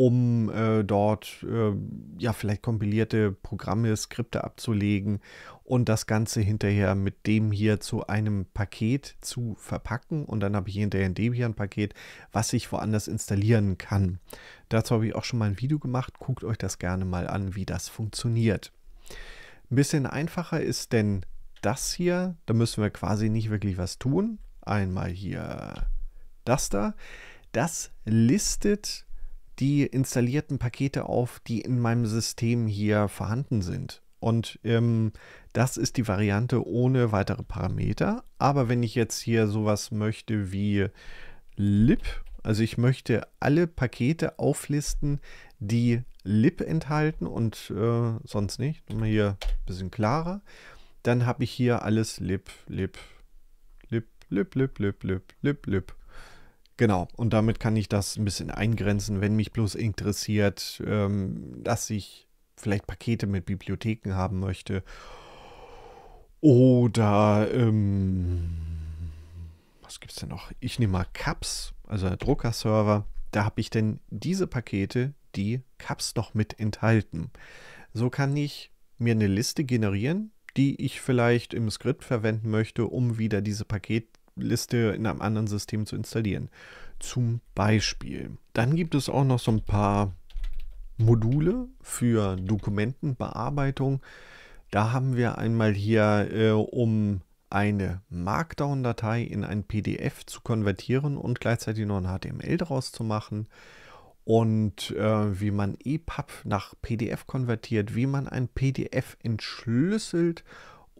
S1: um äh, dort äh, ja vielleicht kompilierte Programme, Skripte abzulegen und das Ganze hinterher mit dem hier zu einem Paket zu verpacken und dann habe ich hinterher ein Debian-Paket, was ich woanders installieren kann. Dazu habe ich auch schon mal ein Video gemacht, guckt euch das gerne mal an, wie das funktioniert. Ein bisschen einfacher ist denn das hier, da müssen wir quasi nicht wirklich was tun. Einmal hier das da. Das listet die installierten Pakete auf, die in meinem System hier vorhanden sind. Und ähm, das ist die Variante ohne weitere Parameter. Aber wenn ich jetzt hier sowas möchte wie lib, also ich möchte alle Pakete auflisten, die lib enthalten und äh, sonst nicht. Nochmal hier ein bisschen klarer. Dann habe ich hier alles lib, lib, lib, lib, lib, lib, lib, lib, lib. Genau, und damit kann ich das ein bisschen eingrenzen, wenn mich bloß interessiert, ähm, dass ich vielleicht Pakete mit Bibliotheken haben möchte. Oder, ähm, was gibt es denn noch? Ich nehme mal CAPS, also der Druckerserver. Da habe ich denn diese Pakete, die CAPS noch mit enthalten. So kann ich mir eine Liste generieren, die ich vielleicht im Skript verwenden möchte, um wieder diese Paket Liste in einem anderen System zu installieren. Zum Beispiel. Dann gibt es auch noch so ein paar Module für Dokumentenbearbeitung. Da haben wir einmal hier, äh, um eine Markdown-Datei in ein PDF zu konvertieren und gleichzeitig noch ein HTML daraus zu machen und äh, wie man EPUB nach PDF konvertiert, wie man ein PDF entschlüsselt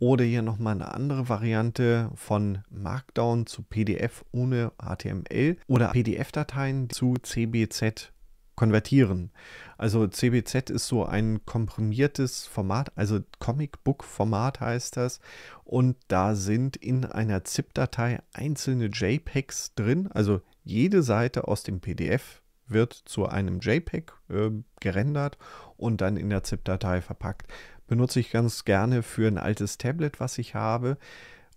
S1: oder hier nochmal eine andere Variante von Markdown zu PDF ohne HTML oder PDF-Dateien zu CBZ konvertieren. Also CBZ ist so ein komprimiertes Format, also Comic Book Format heißt das. Und da sind in einer ZIP-Datei einzelne JPEGs drin. Also jede Seite aus dem PDF wird zu einem JPEG äh, gerendert und dann in der ZIP-Datei verpackt benutze ich ganz gerne für ein altes Tablet, was ich habe,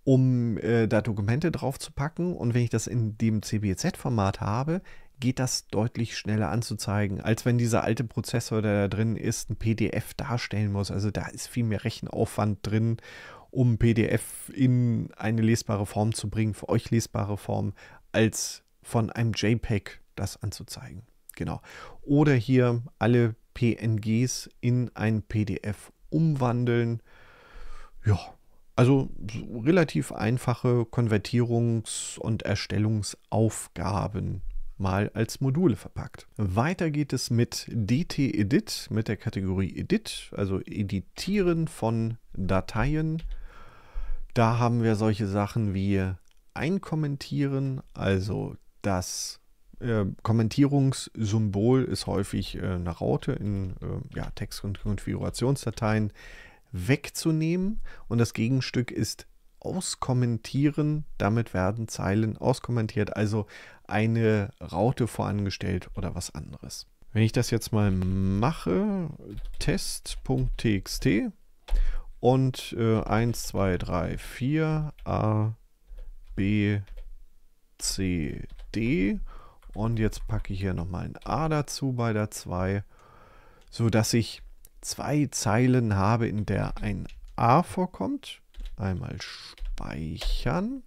S1: um äh, da Dokumente drauf zu packen. Und wenn ich das in dem CBZ-Format habe, geht das deutlich schneller anzuzeigen, als wenn dieser alte Prozessor, der da drin ist, ein PDF darstellen muss. Also da ist viel mehr Rechenaufwand drin, um PDF in eine lesbare Form zu bringen, für euch lesbare Form, als von einem JPEG das anzuzeigen. Genau. Oder hier alle PNGs in ein PDF umwandeln. Ja, also relativ einfache Konvertierungs- und Erstellungsaufgaben mal als Module verpackt. Weiter geht es mit DT-Edit, mit der Kategorie Edit, also Editieren von Dateien. Da haben wir solche Sachen wie Einkommentieren, also das äh, Kommentierungssymbol ist häufig äh, eine Raute in äh, ja, Text- und Konfigurationsdateien wegzunehmen und das Gegenstück ist auskommentieren. Damit werden Zeilen auskommentiert, also eine Raute vorangestellt oder was anderes. Wenn ich das jetzt mal mache, test.txt und äh, 1, 2, 3, 4, A, B, C, D und jetzt packe ich hier nochmal ein A dazu bei der 2, sodass ich zwei Zeilen habe, in der ein A vorkommt. Einmal speichern.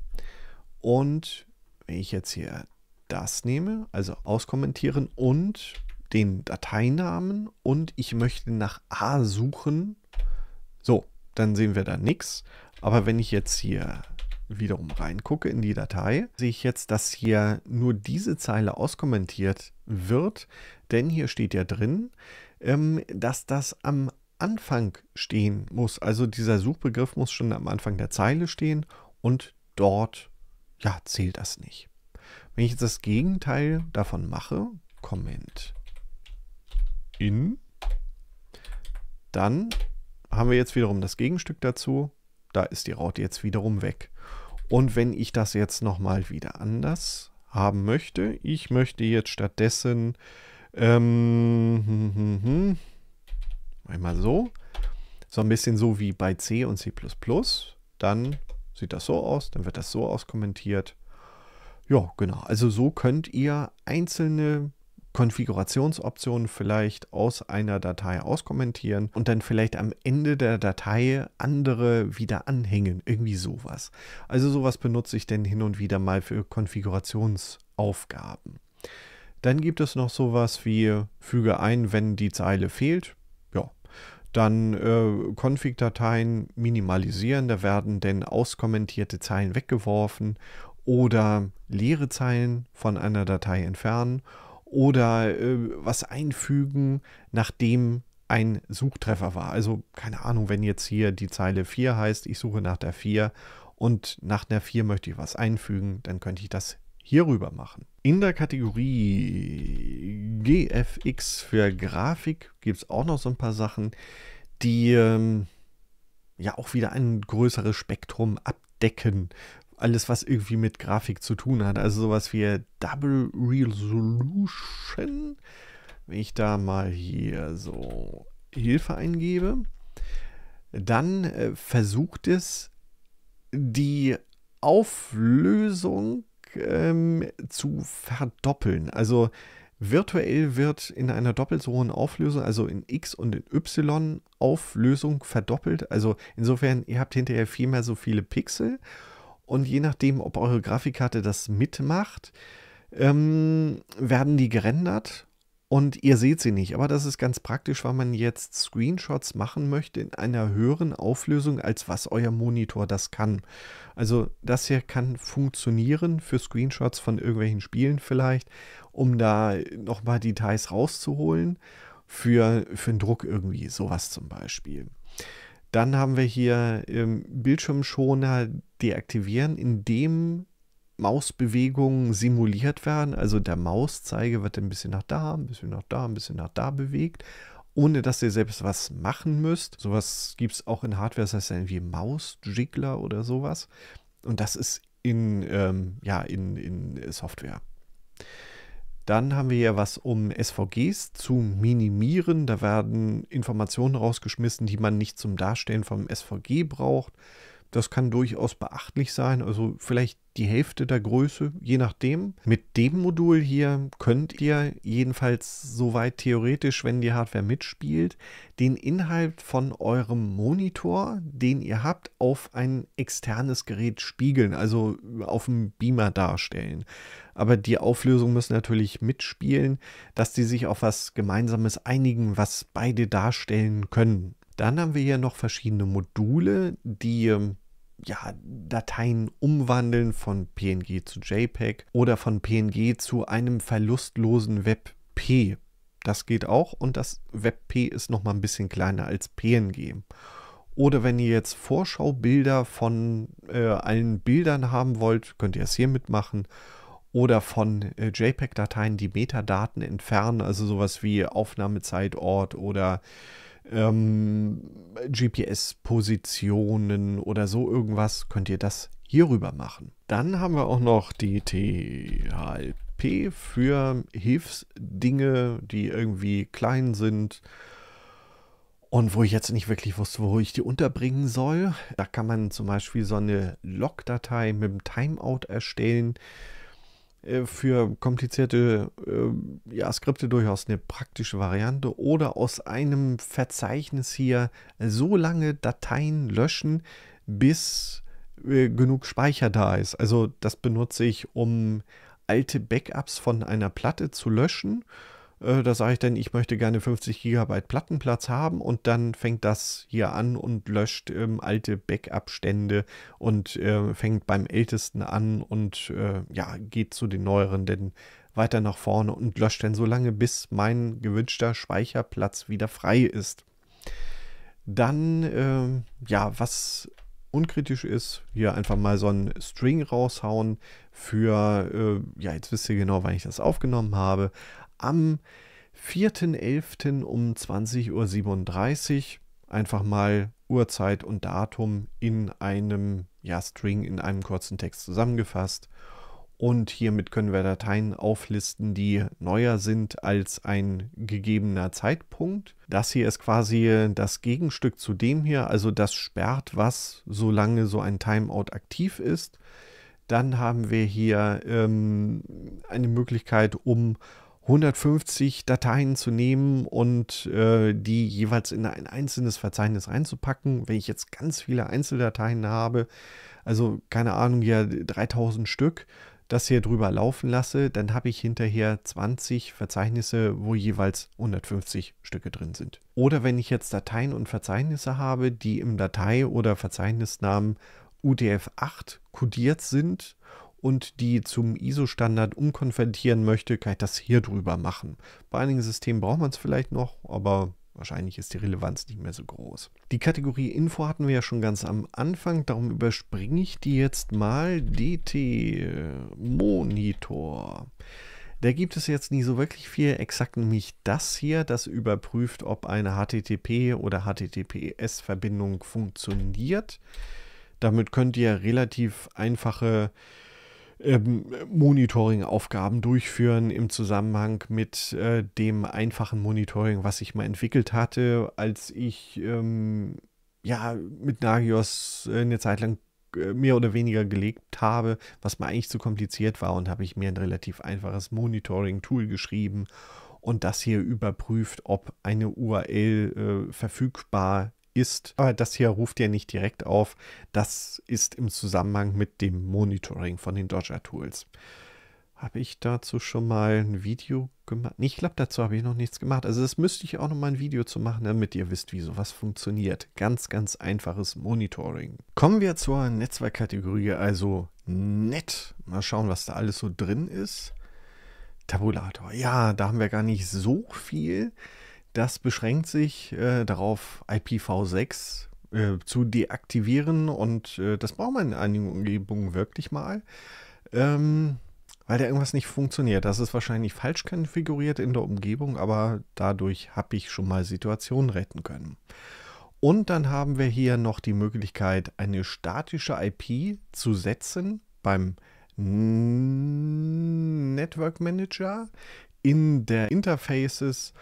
S1: Und wenn ich jetzt hier das nehme, also auskommentieren und den Dateinamen und ich möchte nach A suchen, so, dann sehen wir da nichts. Aber wenn ich jetzt hier wiederum reingucke in die Datei, sehe ich jetzt, dass hier nur diese Zeile auskommentiert wird, denn hier steht ja drin, ähm, dass das am Anfang stehen muss. Also dieser Suchbegriff muss schon am Anfang der Zeile stehen und dort ja, zählt das nicht. Wenn ich jetzt das Gegenteil davon mache, Comment in, dann haben wir jetzt wiederum das Gegenstück dazu. Da ist die Raute jetzt wiederum weg. Und wenn ich das jetzt nochmal wieder anders haben möchte, ich möchte jetzt stattdessen ähm, einmal so, so ein bisschen so wie bei C und C++, dann sieht das so aus, dann wird das so auskommentiert. Ja, genau. Also so könnt ihr einzelne Konfigurationsoptionen vielleicht aus einer Datei auskommentieren und dann vielleicht am Ende der Datei andere wieder anhängen. Irgendwie sowas. Also sowas benutze ich denn hin und wieder mal für Konfigurationsaufgaben. Dann gibt es noch sowas wie füge ein, wenn die Zeile fehlt. Ja, dann äh, Config-Dateien minimalisieren, da werden denn auskommentierte Zeilen weggeworfen oder leere Zeilen von einer Datei entfernen oder äh, was einfügen, nachdem ein Suchtreffer war. Also keine Ahnung, wenn jetzt hier die Zeile 4 heißt, ich suche nach der 4 und nach der 4 möchte ich was einfügen, dann könnte ich das hierüber machen. In der Kategorie GFX für Grafik gibt es auch noch so ein paar Sachen, die ähm, ja auch wieder ein größeres Spektrum abdecken, alles, was irgendwie mit Grafik zu tun hat. Also sowas wie Double Resolution. Wenn ich da mal hier so Hilfe eingebe, dann äh, versucht es die Auflösung ähm, zu verdoppeln. Also virtuell wird in einer doppelt so hohen Auflösung, also in X und in Y Auflösung verdoppelt. Also insofern, ihr habt hinterher viel mehr so viele Pixel und je nachdem, ob eure Grafikkarte das mitmacht, ähm, werden die gerendert und ihr seht sie nicht. Aber das ist ganz praktisch, weil man jetzt Screenshots machen möchte in einer höheren Auflösung, als was euer Monitor das kann. Also das hier kann funktionieren für Screenshots von irgendwelchen Spielen vielleicht, um da nochmal Details rauszuholen. Für, für einen Druck irgendwie, sowas zum Beispiel. Dann haben wir hier ähm, Bildschirmschoner deaktivieren, indem Mausbewegungen simuliert werden. Also der Mauszeiger wird ein bisschen nach da, ein bisschen nach da, ein bisschen nach da bewegt, ohne dass ihr selbst was machen müsst. Sowas gibt es auch in Hardware, das heißt ja irgendwie Mausjiggler oder sowas. Und das ist in, ähm, ja, in, in Software. Dann haben wir hier was, um SVGs zu minimieren. Da werden Informationen rausgeschmissen, die man nicht zum Darstellen vom SVG braucht. Das kann durchaus beachtlich sein, also vielleicht die Hälfte der Größe, je nachdem. Mit dem Modul hier könnt ihr jedenfalls soweit theoretisch, wenn die Hardware mitspielt, den Inhalt von eurem Monitor, den ihr habt, auf ein externes Gerät spiegeln, also auf dem Beamer darstellen. Aber die Auflösung muss natürlich mitspielen, dass die sich auf was Gemeinsames einigen, was beide darstellen können. Dann haben wir hier noch verschiedene Module, die ähm, ja, Dateien umwandeln von PNG zu JPEG oder von PNG zu einem verlustlosen WebP. Das geht auch und das WebP ist nochmal ein bisschen kleiner als PNG. Oder wenn ihr jetzt Vorschaubilder von äh, allen Bildern haben wollt, könnt ihr es hier mitmachen. Oder von äh, JPEG-Dateien die Metadaten entfernen, also sowas wie Aufnahmezeitort oder äh, ähm, GPS-Positionen oder so irgendwas, könnt ihr das hierüber machen. Dann haben wir auch noch die THLP für Hilfsdinge, die irgendwie klein sind und wo ich jetzt nicht wirklich wusste, wo ich die unterbringen soll. Da kann man zum Beispiel so eine Log-Datei mit dem Timeout erstellen. Äh, für komplizierte äh, ja, Skripte durchaus eine praktische Variante oder aus einem Verzeichnis hier so lange Dateien löschen, bis äh, genug Speicher da ist. Also das benutze ich, um alte Backups von einer Platte zu löschen äh, da sage ich dann, ich möchte gerne 50 GB Plattenplatz haben und dann fängt das hier an und löscht ähm, alte Backup-Stände und äh, fängt beim Ältesten an und äh, ja, geht zu den Neueren denn weiter nach vorne und löscht dann so lange, bis mein gewünschter Speicherplatz wieder frei ist. Dann, äh, ja, was unkritisch ist, hier einfach mal so einen String raushauen für, äh, ja, jetzt wisst ihr genau, wann ich das aufgenommen habe, am 4.11. um 20.37 Uhr einfach mal Uhrzeit und Datum in einem ja, String, in einem kurzen Text zusammengefasst. Und hiermit können wir Dateien auflisten, die neuer sind als ein gegebener Zeitpunkt. Das hier ist quasi das Gegenstück zu dem hier, also das sperrt was, solange so ein Timeout aktiv ist. Dann haben wir hier ähm, eine Möglichkeit, um 150 Dateien zu nehmen und äh, die jeweils in ein einzelnes Verzeichnis reinzupacken. Wenn ich jetzt ganz viele Einzeldateien habe, also keine Ahnung, ja 3000 Stück, das hier drüber laufen lasse, dann habe ich hinterher 20 Verzeichnisse, wo jeweils 150 Stücke drin sind. Oder wenn ich jetzt Dateien und Verzeichnisse habe, die im Datei- oder Verzeichnisnamen UTF8 kodiert sind und die zum ISO-Standard umkonvertieren möchte, kann ich das hier drüber machen. Bei einigen Systemen braucht man es vielleicht noch, aber Wahrscheinlich ist die Relevanz nicht mehr so groß. Die Kategorie Info hatten wir ja schon ganz am Anfang, darum überspringe ich die jetzt mal. DT Monitor. Da gibt es jetzt nicht so wirklich viel, exakt nämlich das hier, das überprüft, ob eine HTTP oder HTTPS-Verbindung funktioniert. Damit könnt ihr relativ einfache äh, ähm, Monitoring-Aufgaben durchführen im Zusammenhang mit äh, dem einfachen Monitoring, was ich mal entwickelt hatte, als ich ähm, ja mit Nagios äh, eine Zeit lang äh, mehr oder weniger gelegt habe, was mir eigentlich zu kompliziert war und habe ich mir ein relativ einfaches Monitoring-Tool geschrieben und das hier überprüft, ob eine URL äh, verfügbar ist. Aber das hier ruft ja nicht direkt auf. Das ist im Zusammenhang mit dem Monitoring von den Dodger Tools. Habe ich dazu schon mal ein Video gemacht? Ich glaube, dazu habe ich noch nichts gemacht. Also das müsste ich auch noch mal ein Video zu machen, damit ihr wisst, wie sowas funktioniert. Ganz, ganz einfaches Monitoring. Kommen wir zur Netzwerkkategorie, also nett. Mal schauen, was da alles so drin ist. Tabulator. Ja, da haben wir gar nicht so viel. Das beschränkt sich äh, darauf, IPv6 äh, zu deaktivieren und äh, das braucht man in einigen Umgebungen wirklich mal, ähm, weil da irgendwas nicht funktioniert. Das ist wahrscheinlich falsch konfiguriert in der Umgebung, aber dadurch habe ich schon mal Situationen retten können. Und dann haben wir hier noch die Möglichkeit, eine statische IP zu setzen beim Network Manager in der Interfaces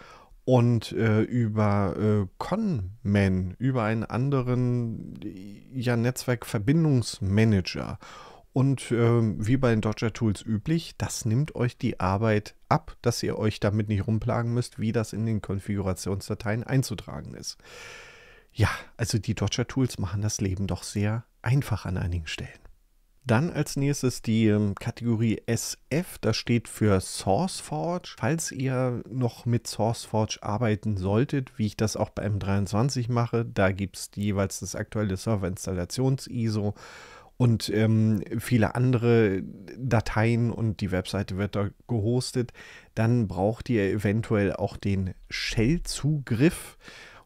S1: und äh, über äh, Conman, über einen anderen ja, Netzwerkverbindungsmanager. Und ähm, wie bei den Dodger Tools üblich, das nimmt euch die Arbeit ab, dass ihr euch damit nicht rumplagen müsst, wie das in den Konfigurationsdateien einzutragen ist. Ja, also die Dodger Tools machen das Leben doch sehr einfach an einigen Stellen. Dann als nächstes die ähm, Kategorie SF, das steht für SourceForge. Falls ihr noch mit SourceForge arbeiten solltet, wie ich das auch bei M23 mache, da gibt es jeweils das aktuelle serverinstallations iso und ähm, viele andere Dateien und die Webseite wird da gehostet, dann braucht ihr eventuell auch den Shell-Zugriff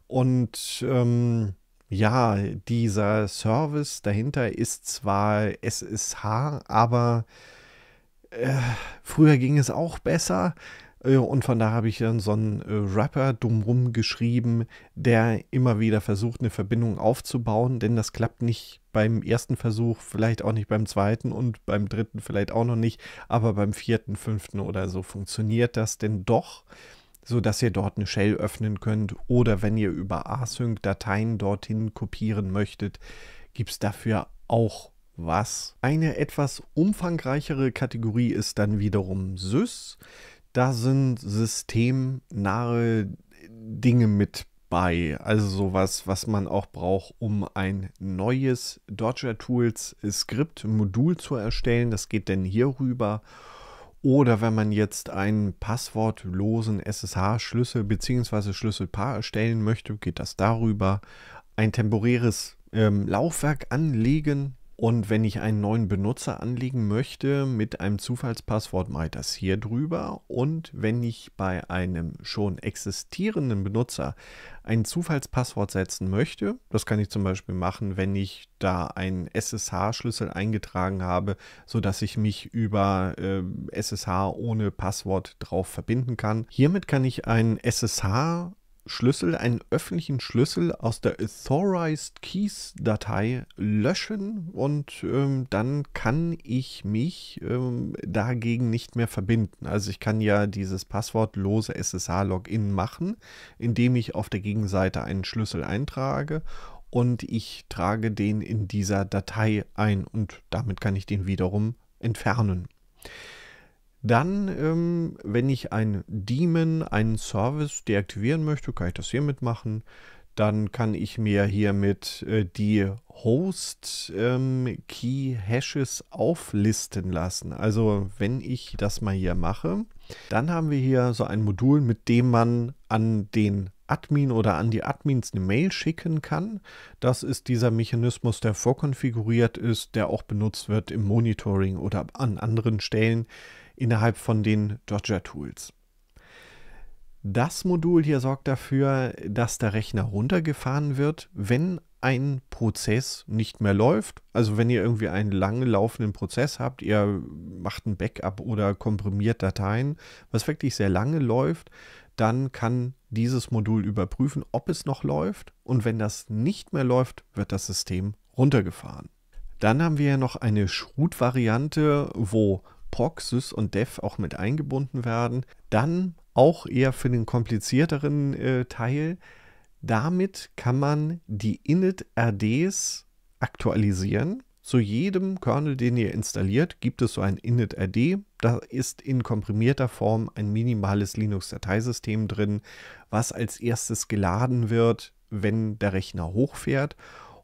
S1: und ähm, ja, dieser Service dahinter ist zwar SSH, aber äh, früher ging es auch besser. Äh, und von da habe ich dann so einen äh, Rapper drumrum geschrieben, der immer wieder versucht, eine Verbindung aufzubauen, denn das klappt nicht beim ersten Versuch, vielleicht auch nicht beim zweiten und beim dritten vielleicht auch noch nicht, aber beim vierten, fünften oder so funktioniert das denn doch sodass ihr dort eine Shell öffnen könnt. Oder wenn ihr über async Dateien dorthin kopieren möchtet, gibt es dafür auch was. Eine etwas umfangreichere Kategorie ist dann wiederum Sys. Da sind systemnahe Dinge mit bei. Also sowas, was man auch braucht, um ein neues Dodger Tools Skript, Modul zu erstellen. Das geht dann hier rüber. Oder wenn man jetzt einen passwortlosen SSH-Schlüssel bzw. Schlüsselpaar erstellen möchte, geht das darüber. Ein temporäres ähm, Laufwerk anlegen, und wenn ich einen neuen Benutzer anlegen möchte mit einem Zufallspasswort, mache ich das hier drüber. Und wenn ich bei einem schon existierenden Benutzer ein Zufallspasswort setzen möchte, das kann ich zum Beispiel machen, wenn ich da einen SSH-Schlüssel eingetragen habe, sodass ich mich über äh, SSH ohne Passwort drauf verbinden kann. Hiermit kann ich einen SSH Schlüssel, einen öffentlichen Schlüssel aus der Authorized Keys Datei löschen und ähm, dann kann ich mich ähm, dagegen nicht mehr verbinden. Also ich kann ja dieses passwortlose SSH-Login machen, indem ich auf der Gegenseite einen Schlüssel eintrage und ich trage den in dieser Datei ein und damit kann ich den wiederum entfernen. Dann, ähm, wenn ich ein Daemon, einen Service deaktivieren möchte, kann ich das hiermit machen. Dann kann ich mir hiermit äh, die Host-Key-Hashes ähm, auflisten lassen. Also wenn ich das mal hier mache, dann haben wir hier so ein Modul, mit dem man an den Admin oder an die Admins eine Mail schicken kann. Das ist dieser Mechanismus, der vorkonfiguriert ist, der auch benutzt wird im Monitoring oder an anderen Stellen, innerhalb von den Dodger Tools. Das Modul hier sorgt dafür, dass der Rechner runtergefahren wird, wenn ein Prozess nicht mehr läuft. Also wenn ihr irgendwie einen lang laufenden Prozess habt, ihr macht ein Backup oder komprimiert Dateien, was wirklich sehr lange läuft, dann kann dieses Modul überprüfen, ob es noch läuft. Und wenn das nicht mehr läuft, wird das System runtergefahren. Dann haben wir ja noch eine Schrot-Variante, wo Proxys und Dev auch mit eingebunden werden. Dann auch eher für den komplizierteren äh, Teil. Damit kann man die init-RDs aktualisieren. Zu jedem Kernel, den ihr installiert, gibt es so ein init-rd. Da ist in komprimierter Form ein minimales Linux-Dateisystem drin, was als erstes geladen wird, wenn der Rechner hochfährt.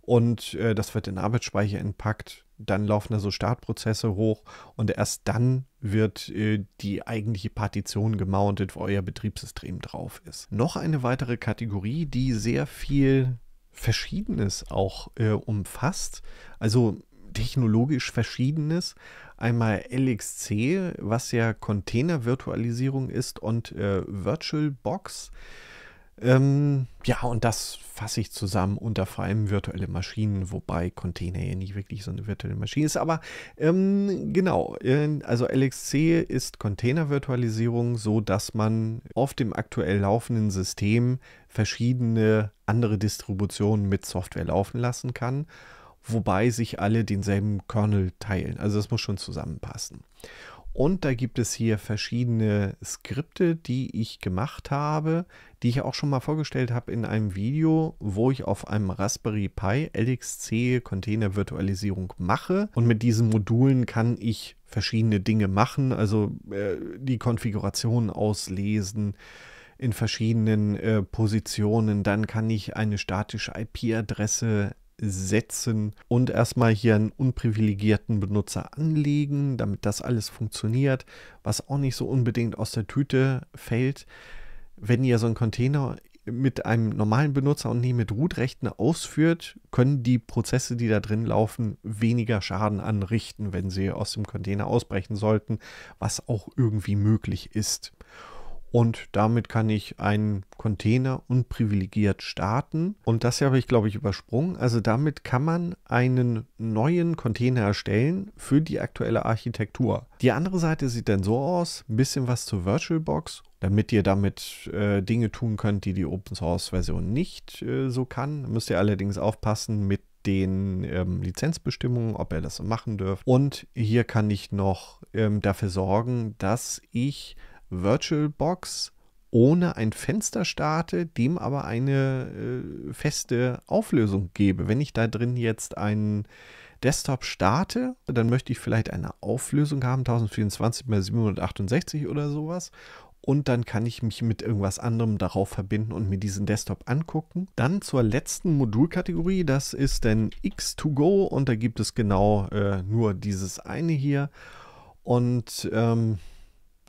S1: Und äh, das wird in Arbeitsspeicher entpackt dann laufen da so Startprozesse hoch und erst dann wird äh, die eigentliche Partition gemountet, wo euer Betriebssystem drauf ist. Noch eine weitere Kategorie, die sehr viel Verschiedenes auch äh, umfasst, also technologisch Verschiedenes. Einmal LXC, was ja Container-Virtualisierung ist, und äh, VirtualBox. Box ähm, ja, und das fasse ich zusammen unter vor allem virtuelle Maschinen, wobei Container ja nicht wirklich so eine virtuelle Maschine ist. Aber ähm, genau, ähm, also LXC ist Container-Virtualisierung, so dass man auf dem aktuell laufenden System verschiedene andere Distributionen mit Software laufen lassen kann, wobei sich alle denselben Kernel teilen. Also das muss schon zusammenpassen. Und da gibt es hier verschiedene Skripte, die ich gemacht habe, die ich auch schon mal vorgestellt habe in einem Video, wo ich auf einem Raspberry Pi LXC Container Virtualisierung mache. Und mit diesen Modulen kann ich verschiedene Dinge machen, also äh, die Konfiguration auslesen, in verschiedenen äh, Positionen. Dann kann ich eine statische IP-Adresse setzen und erstmal hier einen unprivilegierten Benutzer anlegen, damit das alles funktioniert, was auch nicht so unbedingt aus der Tüte fällt. Wenn ihr so einen Container mit einem normalen Benutzer und nicht mit Root-Rechten ausführt, können die Prozesse, die da drin laufen, weniger Schaden anrichten, wenn sie aus dem Container ausbrechen sollten, was auch irgendwie möglich ist. Und damit kann ich einen Container unprivilegiert starten. Und das habe ich, glaube ich, übersprungen. Also damit kann man einen neuen Container erstellen für die aktuelle Architektur. Die andere Seite sieht dann so aus, ein bisschen was zu VirtualBox damit ihr damit äh, Dinge tun könnt, die die Open Source Version nicht äh, so kann. Da müsst ihr allerdings aufpassen mit den ähm, Lizenzbestimmungen, ob ihr das so machen dürft. Und hier kann ich noch ähm, dafür sorgen, dass ich VirtualBox ohne ein Fenster starte, dem aber eine äh, feste Auflösung gebe. Wenn ich da drin jetzt einen Desktop starte, dann möchte ich vielleicht eine Auflösung haben, 1024 x 768 oder sowas. Und dann kann ich mich mit irgendwas anderem darauf verbinden und mir diesen Desktop angucken. Dann zur letzten Modulkategorie, das ist dann X2Go und da gibt es genau äh, nur dieses eine hier. Und ähm,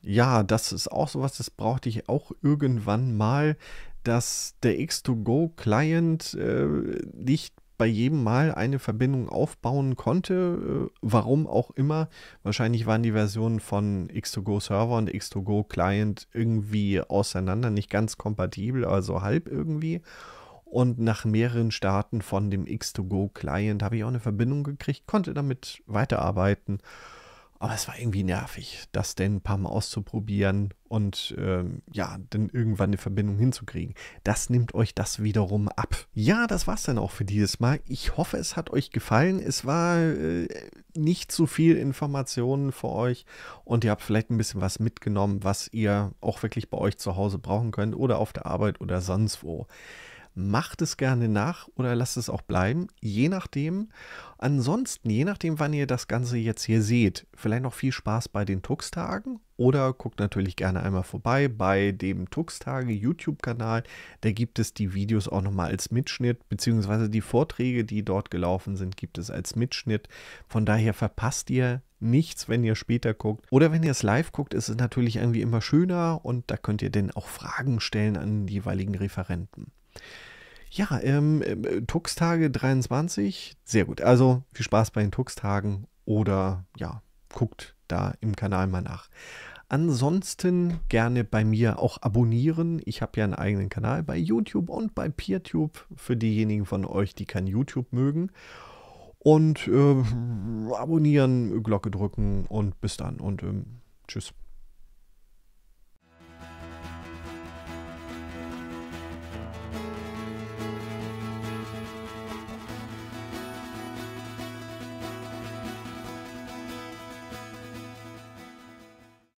S1: ja, das ist auch sowas, das brauchte ich auch irgendwann mal, dass der X2Go-Client äh, nicht bei jedem Mal eine Verbindung aufbauen konnte, äh, warum auch immer. Wahrscheinlich waren die Versionen von X2Go Server und X2Go Client irgendwie auseinander, nicht ganz kompatibel, also halb irgendwie. Und nach mehreren Starten von dem X2Go Client habe ich auch eine Verbindung gekriegt, konnte damit weiterarbeiten. Aber es war irgendwie nervig, das denn ein paar Mal auszuprobieren und ähm, ja, dann irgendwann eine Verbindung hinzukriegen. Das nimmt euch das wiederum ab. Ja, das war's dann auch für dieses Mal. Ich hoffe, es hat euch gefallen. Es war äh, nicht zu viel Informationen für euch und ihr habt vielleicht ein bisschen was mitgenommen, was ihr auch wirklich bei euch zu Hause brauchen könnt oder auf der Arbeit oder sonst wo. Macht es gerne nach oder lasst es auch bleiben, je nachdem. Ansonsten, je nachdem, wann ihr das Ganze jetzt hier seht, vielleicht noch viel Spaß bei den Tuxtagen oder guckt natürlich gerne einmal vorbei bei dem Tuxtage YouTube-Kanal. Da gibt es die Videos auch nochmal als Mitschnitt, beziehungsweise die Vorträge, die dort gelaufen sind, gibt es als Mitschnitt. Von daher verpasst ihr nichts, wenn ihr später guckt. Oder wenn ihr es live guckt, ist es natürlich irgendwie immer schöner und da könnt ihr dann auch Fragen stellen an die jeweiligen Referenten. Ja, ähm, äh, Tuxtage 23, sehr gut. Also viel Spaß bei den Tuxtagen oder ja, guckt da im Kanal mal nach. Ansonsten gerne bei mir auch abonnieren. Ich habe ja einen eigenen Kanal bei YouTube und bei PeerTube für diejenigen von euch, die kein YouTube mögen. Und äh, abonnieren, Glocke drücken und bis dann und ähm, tschüss.